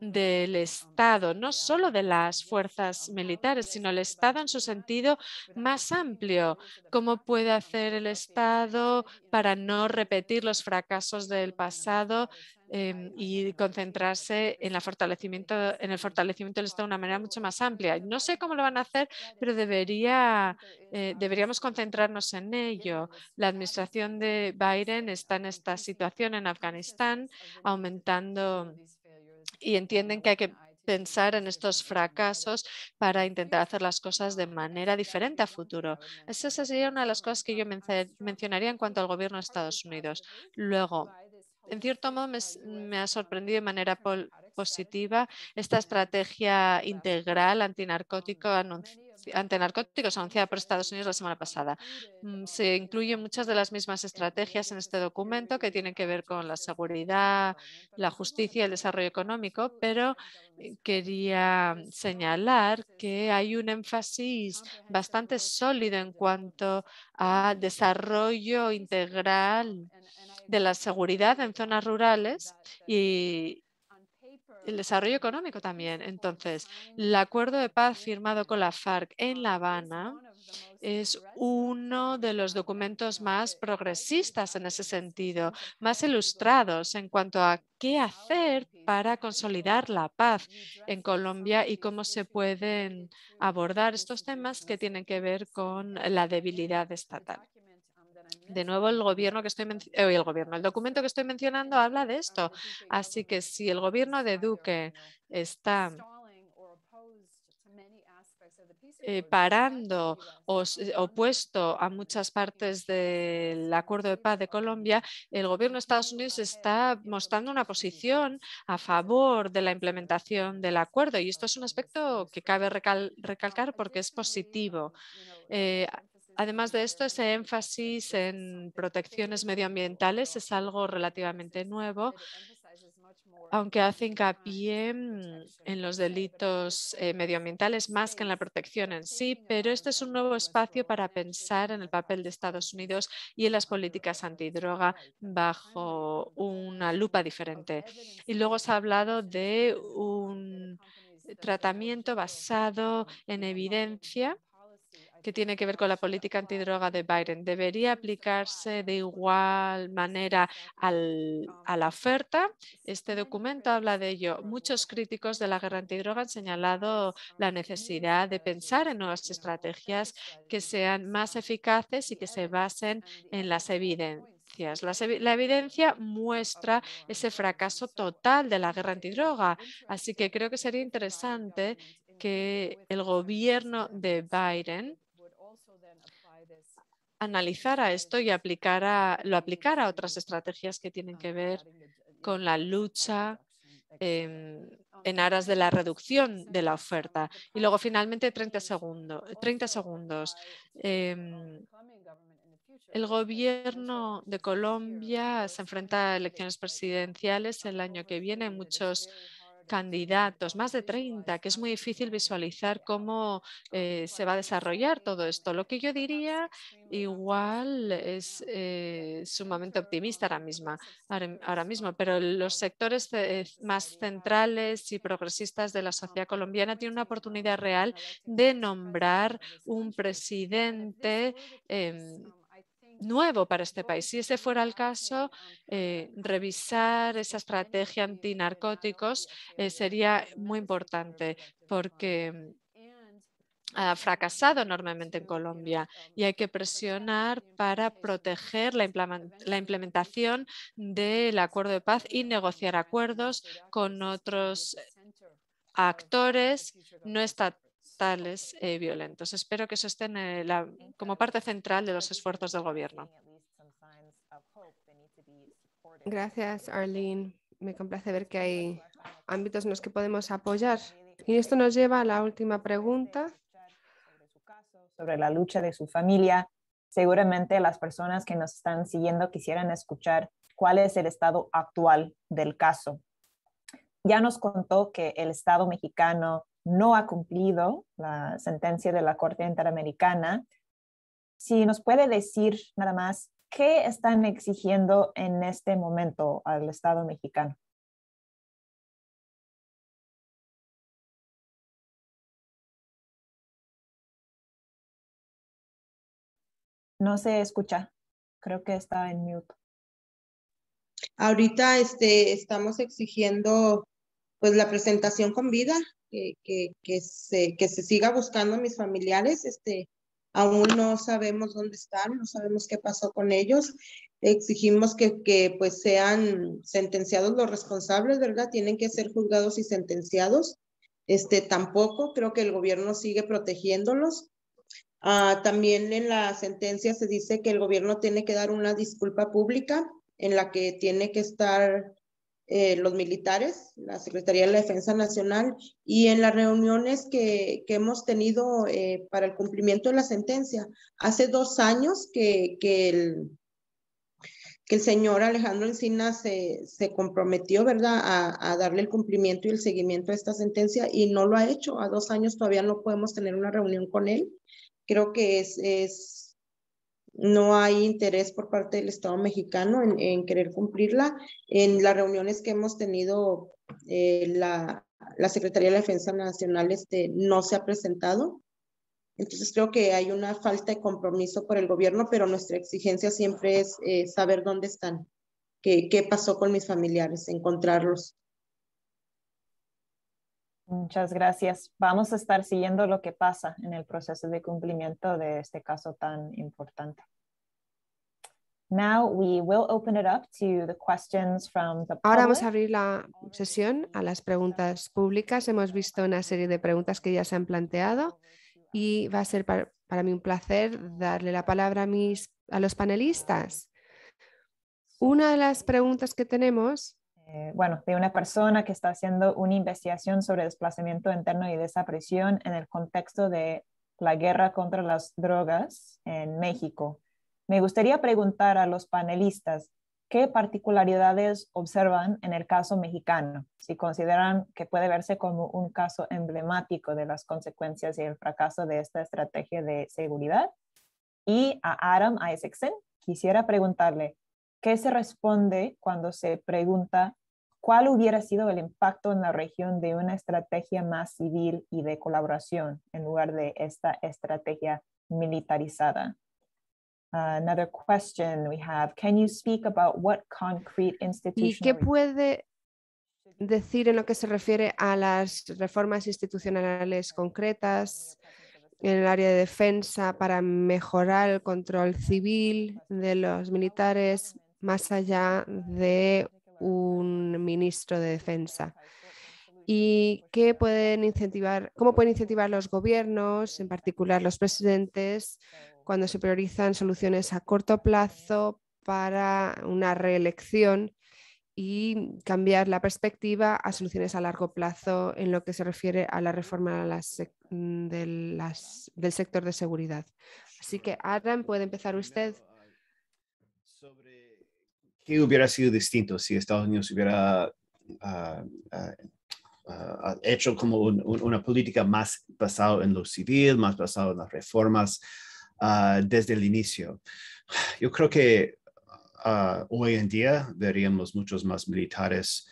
del Estado, no solo de las fuerzas militares, sino el Estado en su sentido más amplio. ¿Cómo puede hacer el Estado para no repetir los fracasos del pasado em, y concentrarse en, la fortalecimiento, en el fortalecimiento del Estado de una manera mucho más amplia? No sé cómo lo van a hacer, pero debería, eh, deberíamos concentrarnos en ello. La administración de Biden está en esta situación en Afganistán, aumentando y entienden que hay que pensar en estos fracasos para intentar hacer las cosas de manera diferente a futuro. Esa sería una de las cosas que yo mencionaría en cuanto al gobierno de Estados Unidos. Luego, en cierto modo, me, me ha sorprendido de manera positiva esta estrategia integral antinarcótico anunciada narcóticos anunciada por Estados Unidos la semana pasada. Mm, se incluyen muchas de las mismas estrategias en este documento que tienen que ver con la seguridad, la justicia y el desarrollo económico, pero eh, quería señalar que hay un énfasis bastante sólido en cuanto a desarrollo integral de la seguridad en zonas rurales y el ah. desarrollo económico también. Entonces, el acuerdo de paz firmado con la FARC en La Habana es uno de los documentos más progresistas en ese sentido, más ilustrados en cuanto a qué hacer para consolidar la paz en Colombia y cómo se pueden abordar estos temas que tienen que ver con la debilidad estatal. De nuevo, el gobierno que estoy eh, el gobierno, el documento que estoy mencionando habla de ah, esto. Así que si el gobierno de Duque está eh, parando o opuesto a muchas partes del acuerdo de paz de Colombia, el gobierno de Estados Unidos está mostrando una posición a favor de la implementación del acuerdo y esto es un aspecto que cabe recalcar porque es positivo. Eh, Además de esto, ese énfasis en protecciones medioambientales es algo relativamente nuevo, aunque hace hincapié mm, en los delitos eh, medioambientales más que en la protección en sí, pero este es un nuevo espacio para pensar en el papel de Estados Unidos y en las políticas antidroga bajo una lupa diferente. Y luego se ha hablado de un tratamiento basado en evidencia que tiene que ver con la política antidroga de Biden. ¿Debería aplicarse de igual manera a la oferta? Este documento habla de ello. Muchos críticos de la guerra antidroga han señalado la necesidad de pensar en nuevas estrategias que sean más eficaces y que se basen en las evidencias la, la, evidencia muestra ese fracaso total de la guerra antidroga, así que creo que sería interesante que el gobierno de Biden analizar a esto y a lo aplicara a otras estrategias que tienen que ver con la lucha em, en aras de la reducción de la oferta. Y luego finalmente 30, 30 segundos. Em, el gobierno de Colombia se enfrenta a elecciones presidenciales el año que viene. Muchos candidatos, más de 30, que es muy difícil visualizar cómo eh, se va a desarrollar todo esto. Lo que yo diría igual es eh, sumamente optimista ahora, misma, ahora mismo, pero los sectores más centrales y progresistas de la sociedad colombiana tienen una oportunidad real de nombrar un presidente. Em, nuevo para este país. Si ese fuera el caso, eh, revisar esa estrategia antinarcóticos eh, sería muy importante porque ha fracasado enormemente en Colombia y hay que presionar para proteger la, implementación del acuerdo de paz y negociar acuerdos con otros actores no, está, y eh, violentos. Espero que eso esté eh, la, como parte central de los esfuerzos del gobierno. Gracias, Arlene. Me complace ver que hay ámbitos en los que podemos apoyar. Y esto nos lleva a la última pregunta. Sobre la lucha de su familia, seguramente las personas que nos están siguiendo quisieran escuchar cuál es el estado actual del caso. Ya nos contó que el Estado mexicano no ha cumplido la sentencia de la Corte Interamericana, si nos puede decir nada más qué están exigiendo en este momento al Estado mexicano. No se escucha. Creo que está en mute. Ahorita este, estamos exigiendo pues la presentación con vida que, se, que se siga buscando a mis familiares. Este, aún no sabemos dónde están, no sabemos qué pasó con ellos. Exigimos que, que pues sean sentenciados los responsables, ¿verdad? Tienen que ser juzgados y sentenciados. Este, tampoco creo que el gobierno sigue protegiéndolos. Ah, también en la sentencia se dice que el gobierno tiene que dar una disculpa pública en la que tiene que estar eh, los militares, la Secretaría de la Defensa Nacional, y en las reuniones que, que hemos tenido eh, para el cumplimiento de la sentencia. Hace dos años que, que, el, que el señor Alejandro Encina se, se comprometió, ¿verdad?, a, a, darle el cumplimiento y el seguimiento a esta sentencia y no lo ha hecho. A dos años todavía no podemos tener una reunión con él. Creo que es, es no hay interés por parte del Estado mexicano en, querer cumplirla. En las reuniones que hemos tenido, eh, la, Secretaría de Defensa Nacional este, no se ha presentado. Entonces creo que hay una falta de compromiso por el gobierno, pero nuestra exigencia siempre es eh, saber dónde están, qué pasó con mis familiares, encontrarlos. Muchas gracias. Vamos a estar siguiendo lo que pasa en el proceso de cumplimiento de este caso tan importante. Ahora vamos a abrir la sesión a las preguntas públicas. Hemos visto una serie de preguntas que ya se han planteado y va a ser para, mí un placer darle la palabra a, mis, a los panelistas. Una de las preguntas que tenemos eh, bueno, de una persona que está haciendo una investigación sobre desplazamiento interno y desaparición en el contexto de la guerra contra las drogas en México. Me gustaría preguntar a los panelistas qué particularidades observan en el caso mexicano, si consideran que puede verse como un caso emblemático de las consecuencias y el fracaso de esta estrategia de seguridad. Y a Adam Isaacson quisiera preguntarle, ¿qué se responde cuando se pregunta ¿Cuál hubiera sido el impacto en la región de una estrategia más civil y de colaboración en lugar de esta estrategia militarizada? Uh, another question we have, can you speak about what concrete institutional... ¿Y qué puede decir en lo que se refiere a las reformas institucionales concretas en el área de defensa para mejorar el control civil de los militares más allá de un ministro de defensa. ¿Y qué pueden incentivar, cómo pueden incentivar los gobiernos, en particular los presidentes, cuando se priorizan soluciones a corto plazo para una reelección y cambiar la perspectiva a soluciones a largo plazo en lo que se refiere a la reforma del sector de seguridad. Así que, Adam, puede empezar usted hubiera sido distinto si Estados Unidos hubiera ah, ah, ah, hecho como una política más basada en lo civil, más basada en las reformas desde el inicio? Yo creo que hoy en día veríamos muchos más militares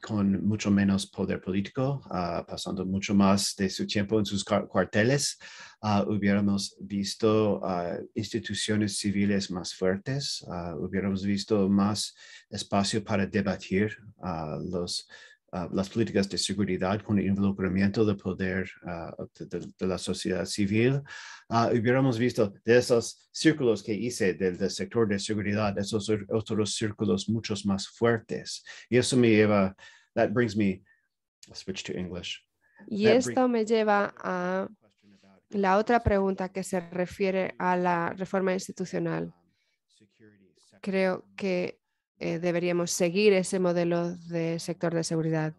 con mucho menos poder político, ah, pasando mucho más de su tiempo en sus cuarteles, ah, hubiéramos visto ah, instituciones civiles más fuertes, hubiéramos visto más espacio para debatir los Ah, las políticas de seguridad con el involucramiento del poder ah, de, la sociedad civil, ah, hubiéramos visto de esos círculos que hice del, sector de seguridad, esos otros círculos muchos más fuertes. Y eso me lleva, Y esto me lleva a la otra pregunta que se refiere a la reforma institucional. Um, Creo que eh, deberíamos seguir ese modelo de sector de seguridad.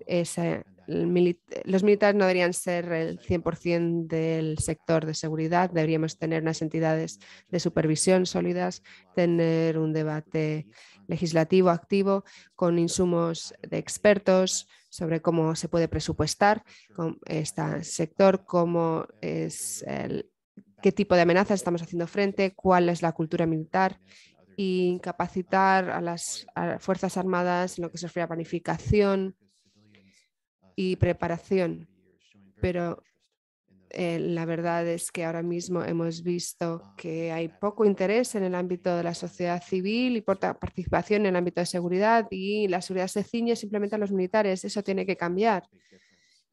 los militares no deberían ser el 100% del sector de seguridad, deberíamos tener unas entidades de supervisión sólidas, tener un debate legislativo activo con insumos de expertos sobre cómo se puede presupuestar con este sector, cómo es el, qué tipo de amenazas estamos haciendo frente, cuál es la cultura militar y a las Fuerzas Armadas en lo que se refiere a planificación y preparación. Pero eh, la verdad es que ahora mismo hemos visto que hay poco interés en el ámbito de la sociedad civil y por participación en el ámbito de seguridad y la seguridad se ciñe simplemente a los militares. Eso tiene que cambiar.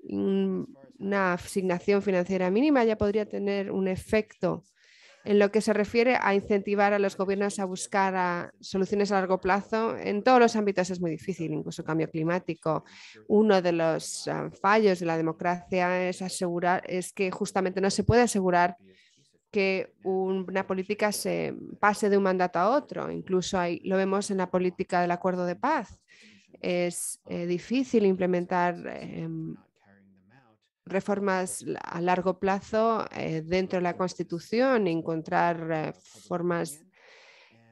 Mm, una asignación financiera mínima ya podría tener un efecto en lo que se refiere a incentivar a los gobiernos a buscar soluciones a largo plazo, en todos los ámbitos es muy difícil, incluso cambio climático. Uno de los ah, fallos de la democracia es asegurar, es que justamente no se puede asegurar que una política se pase de un mandato a otro. Incluso ahí lo vemos en la política del acuerdo de paz. Es eh, difícil implementar em, reformas a largo plazo eh, dentro de la Constitución, encontrar eh, formas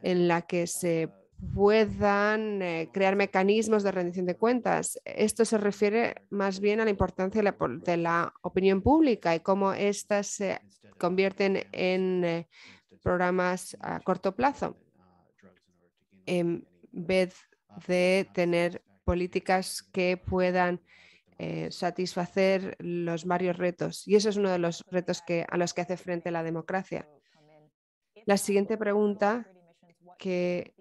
en las que se puedan eh, crear mecanismos de rendición de cuentas. Esto se refiere más bien a la importancia de la, de la opinión pública y cómo éstas se convierten en programas a corto plazo en vez de tener políticas que puedan eh, satisfacer los varios retos. Y eso es uno de los retos que, a los que hace frente la democracia. La siguiente pregunta que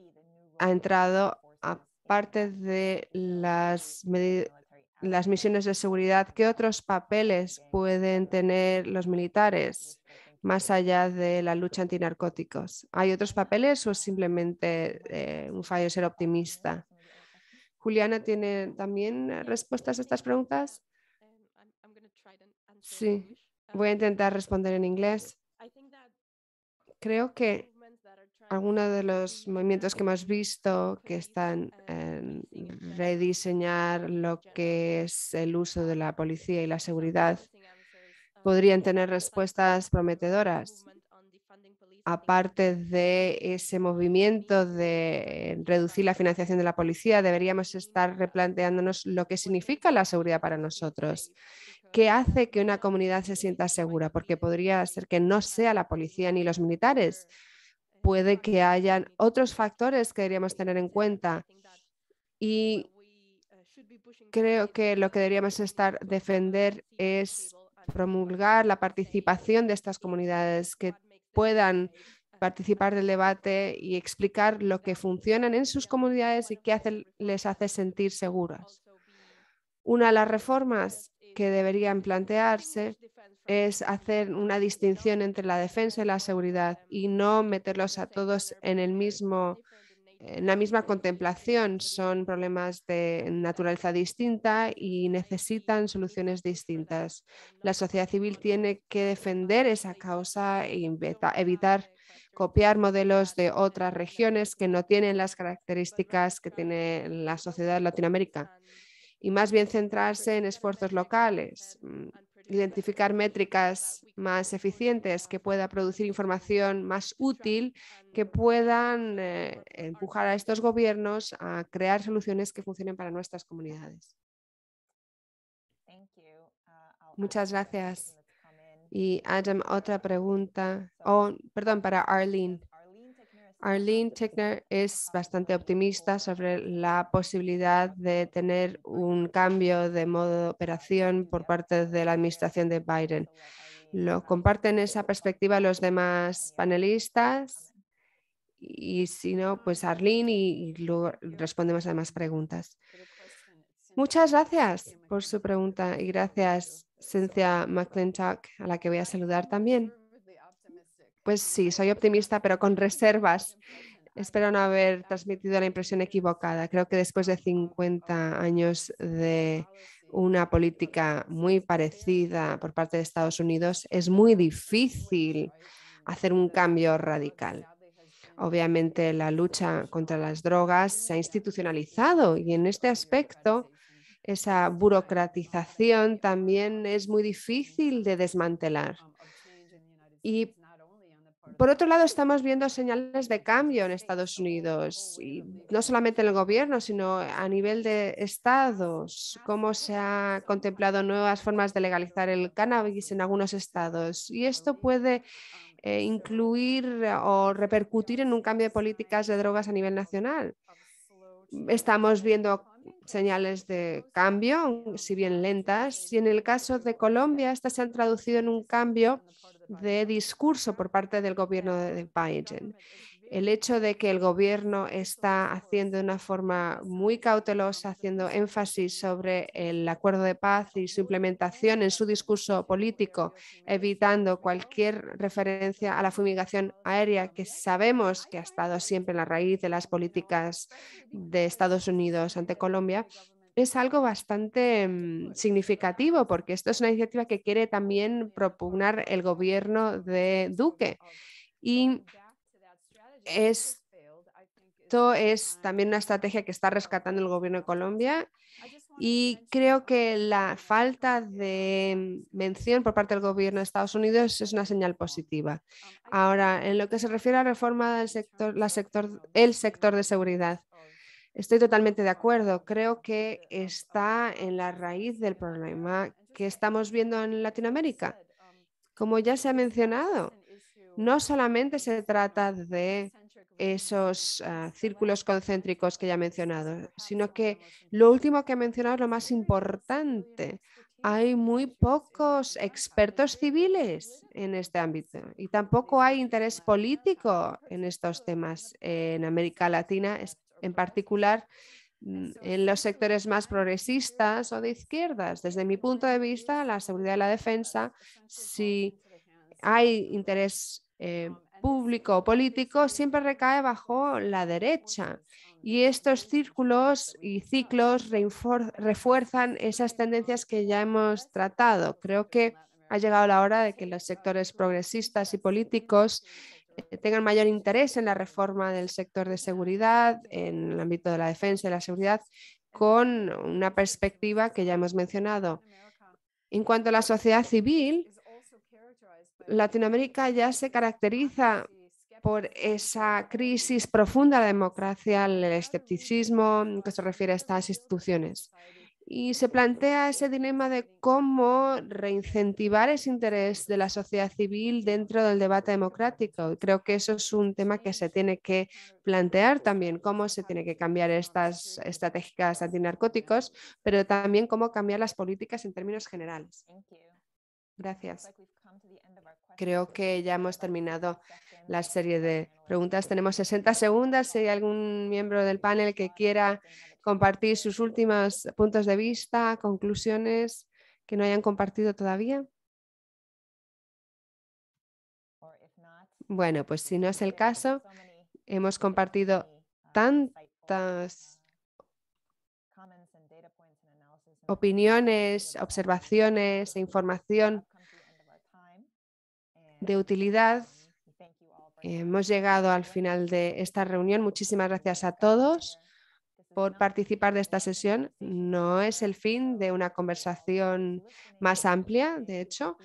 ha entrado, aparte de las, las misiones de seguridad, ¿qué otros papeles pueden tener los militares más allá de la lucha antinarcóticos? ¿Hay otros papeles o es simplemente eh, un fallo ser optimista? Juliana tiene también eh, respuestas a estas preguntas. Sí, voy a intentar responder en inglés. Creo que algunos de los movimientos que hemos visto que están en rediseñar lo que es el uso de la policía y la seguridad podrían tener respuestas prometedoras aparte de ese movimiento de reducir la financiación de la policía, deberíamos estar replanteándonos lo que significa la seguridad para nosotros. ¿Qué hace que una comunidad se sienta segura? Porque podría ser que no sea la policía ni los militares. Puede que hayan otros factores que deberíamos tener en cuenta. Y creo que lo que deberíamos estar defender es promulgar la participación de estas comunidades, que puedan participar del debate y explicar lo que funcionan en sus comunidades y qué les hace sentir seguras. Una de las reformas que deberían plantearse es hacer una distinción entre la defensa y la seguridad y no meterlos a todos en el mismo en la misma contemplación son problemas de naturaleza distinta y necesitan soluciones distintas. La sociedad civil tiene que defender esa causa y e evitar copiar modelos de otras regiones que no tienen las características que tiene la sociedad de Latinoamérica y más bien centrarse en esfuerzos locales identificar métricas más eficientes, que pueda producir información más útil, que puedan eh, empujar a estos gobiernos a crear soluciones que funcionen para nuestras comunidades. Uh, Muchas gracias. Y Adam, otra pregunta. Oh, perdón, para Arlene. Arlene Techner es bastante optimista sobre la posibilidad de tener un cambio de modo de operación por parte de la administración de Biden. ¿Lo comparten esa perspectiva los demás panelistas? Y si no, pues Arlene y, luego respondemos a más preguntas. Muchas gracias por su pregunta y gracias, Cynthia McClintock, a la que voy a saludar también. Pues sí, soy optimista, pero con reservas. Espero no haber transmitido la impresión equivocada. Creo que después de 50 años de una política muy parecida por parte de Estados Unidos, es muy difícil hacer un cambio radical. Obviamente la lucha contra las drogas se ha institucionalizado y en este aspecto esa burocratización también es muy difícil de desmantelar. Y por otro lado, estamos viendo señales de cambio en Estados Unidos, no solamente en el gobierno, sino a nivel de estados, cómo se han contemplado nuevas formas de legalizar el cannabis en algunos estados. Y esto puede eh, incluir o repercutir en un cambio de políticas de drogas a nivel nacional. Estamos viendo señales de cambio, si bien lentas, y en el caso de Colombia, estas se han traducido en un cambio de discurso por parte del gobierno de Biden. El hecho de que el gobierno está haciendo de una forma muy cautelosa, haciendo énfasis sobre el acuerdo de paz y su implementación en su discurso político, evitando cualquier referencia a la fumigación aérea que sabemos que ha estado siempre en la raíz de las políticas de Estados Unidos ante Colombia, es algo bastante mm, significativo porque esto es una iniciativa que quiere también propugnar el gobierno de Duque. Y esto es también una estrategia que está rescatando el gobierno de Colombia y creo que la falta de mención por parte del gobierno de Estados Unidos es una señal um, positiva. Um, Ahora, en lo que se refiere a la reforma del sector, el sector de seguridad, Estoy totalmente de acuerdo. Creo que está um, en la raíz del problema que estamos viendo en Latinoamérica. Um, Como ya se ha mencionado, no solamente se trata de esos ah, círculos concéntricos que ya he mencionado, sino que lo último que he mencionado es lo más importante. Hay muy pocos expertos civiles en este ámbito y tampoco hay interés político en estos temas en América Latina, en particular mm, en los sectores más progresistas o de izquierdas. Desde mi punto de vista, la seguridad y la defensa, si hay interés eh, público o político, siempre recae bajo la derecha. Y estos círculos y ciclos refuerzan esas tendencias que ya hemos tratado. Creo que ha llegado la hora de que los sectores progresistas y políticos eh, tengan mayor interés en la reforma del sector de seguridad, en el ámbito de la defensa y la seguridad, con una perspectiva que ya hemos mencionado. En cuanto a la sociedad civil, Latinoamérica ya se caracteriza por esa crisis profunda de la democracia, el escepticismo que se refiere a estas instituciones y se plantea ese dilema de cómo reincentivar ese interés de la sociedad civil dentro del debate democrático. Creo que eso es un tema que se tiene que plantear también, cómo se tiene que cambiar estas estrategias antinarcóticos, pero también cómo cambiar las políticas en términos generales. Gracias. Creo que ya hemos terminado la serie de preguntas. Tenemos 60 segundos. Si hay algún miembro del panel que quiera compartir sus últimos puntos de vista, conclusiones que no hayan compartido todavía? Bueno, pues si no es el caso, hemos compartido tantas opiniones, observaciones e información de utilidad. Hemos llegado al final de esta reunión. Muchísimas gracias a todos por participar de esta sesión. No es el fin de una conversación más amplia, de hecho.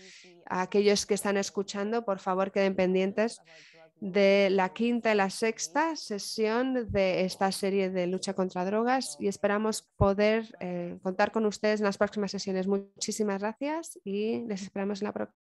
Aquellos que están escuchando, por favor, queden pendientes de la quinta y la sexta sesión de esta serie de lucha contra drogas y esperamos poder eh, contar con ustedes en las próximas sesiones. Muchísimas gracias y les esperamos en la próxima.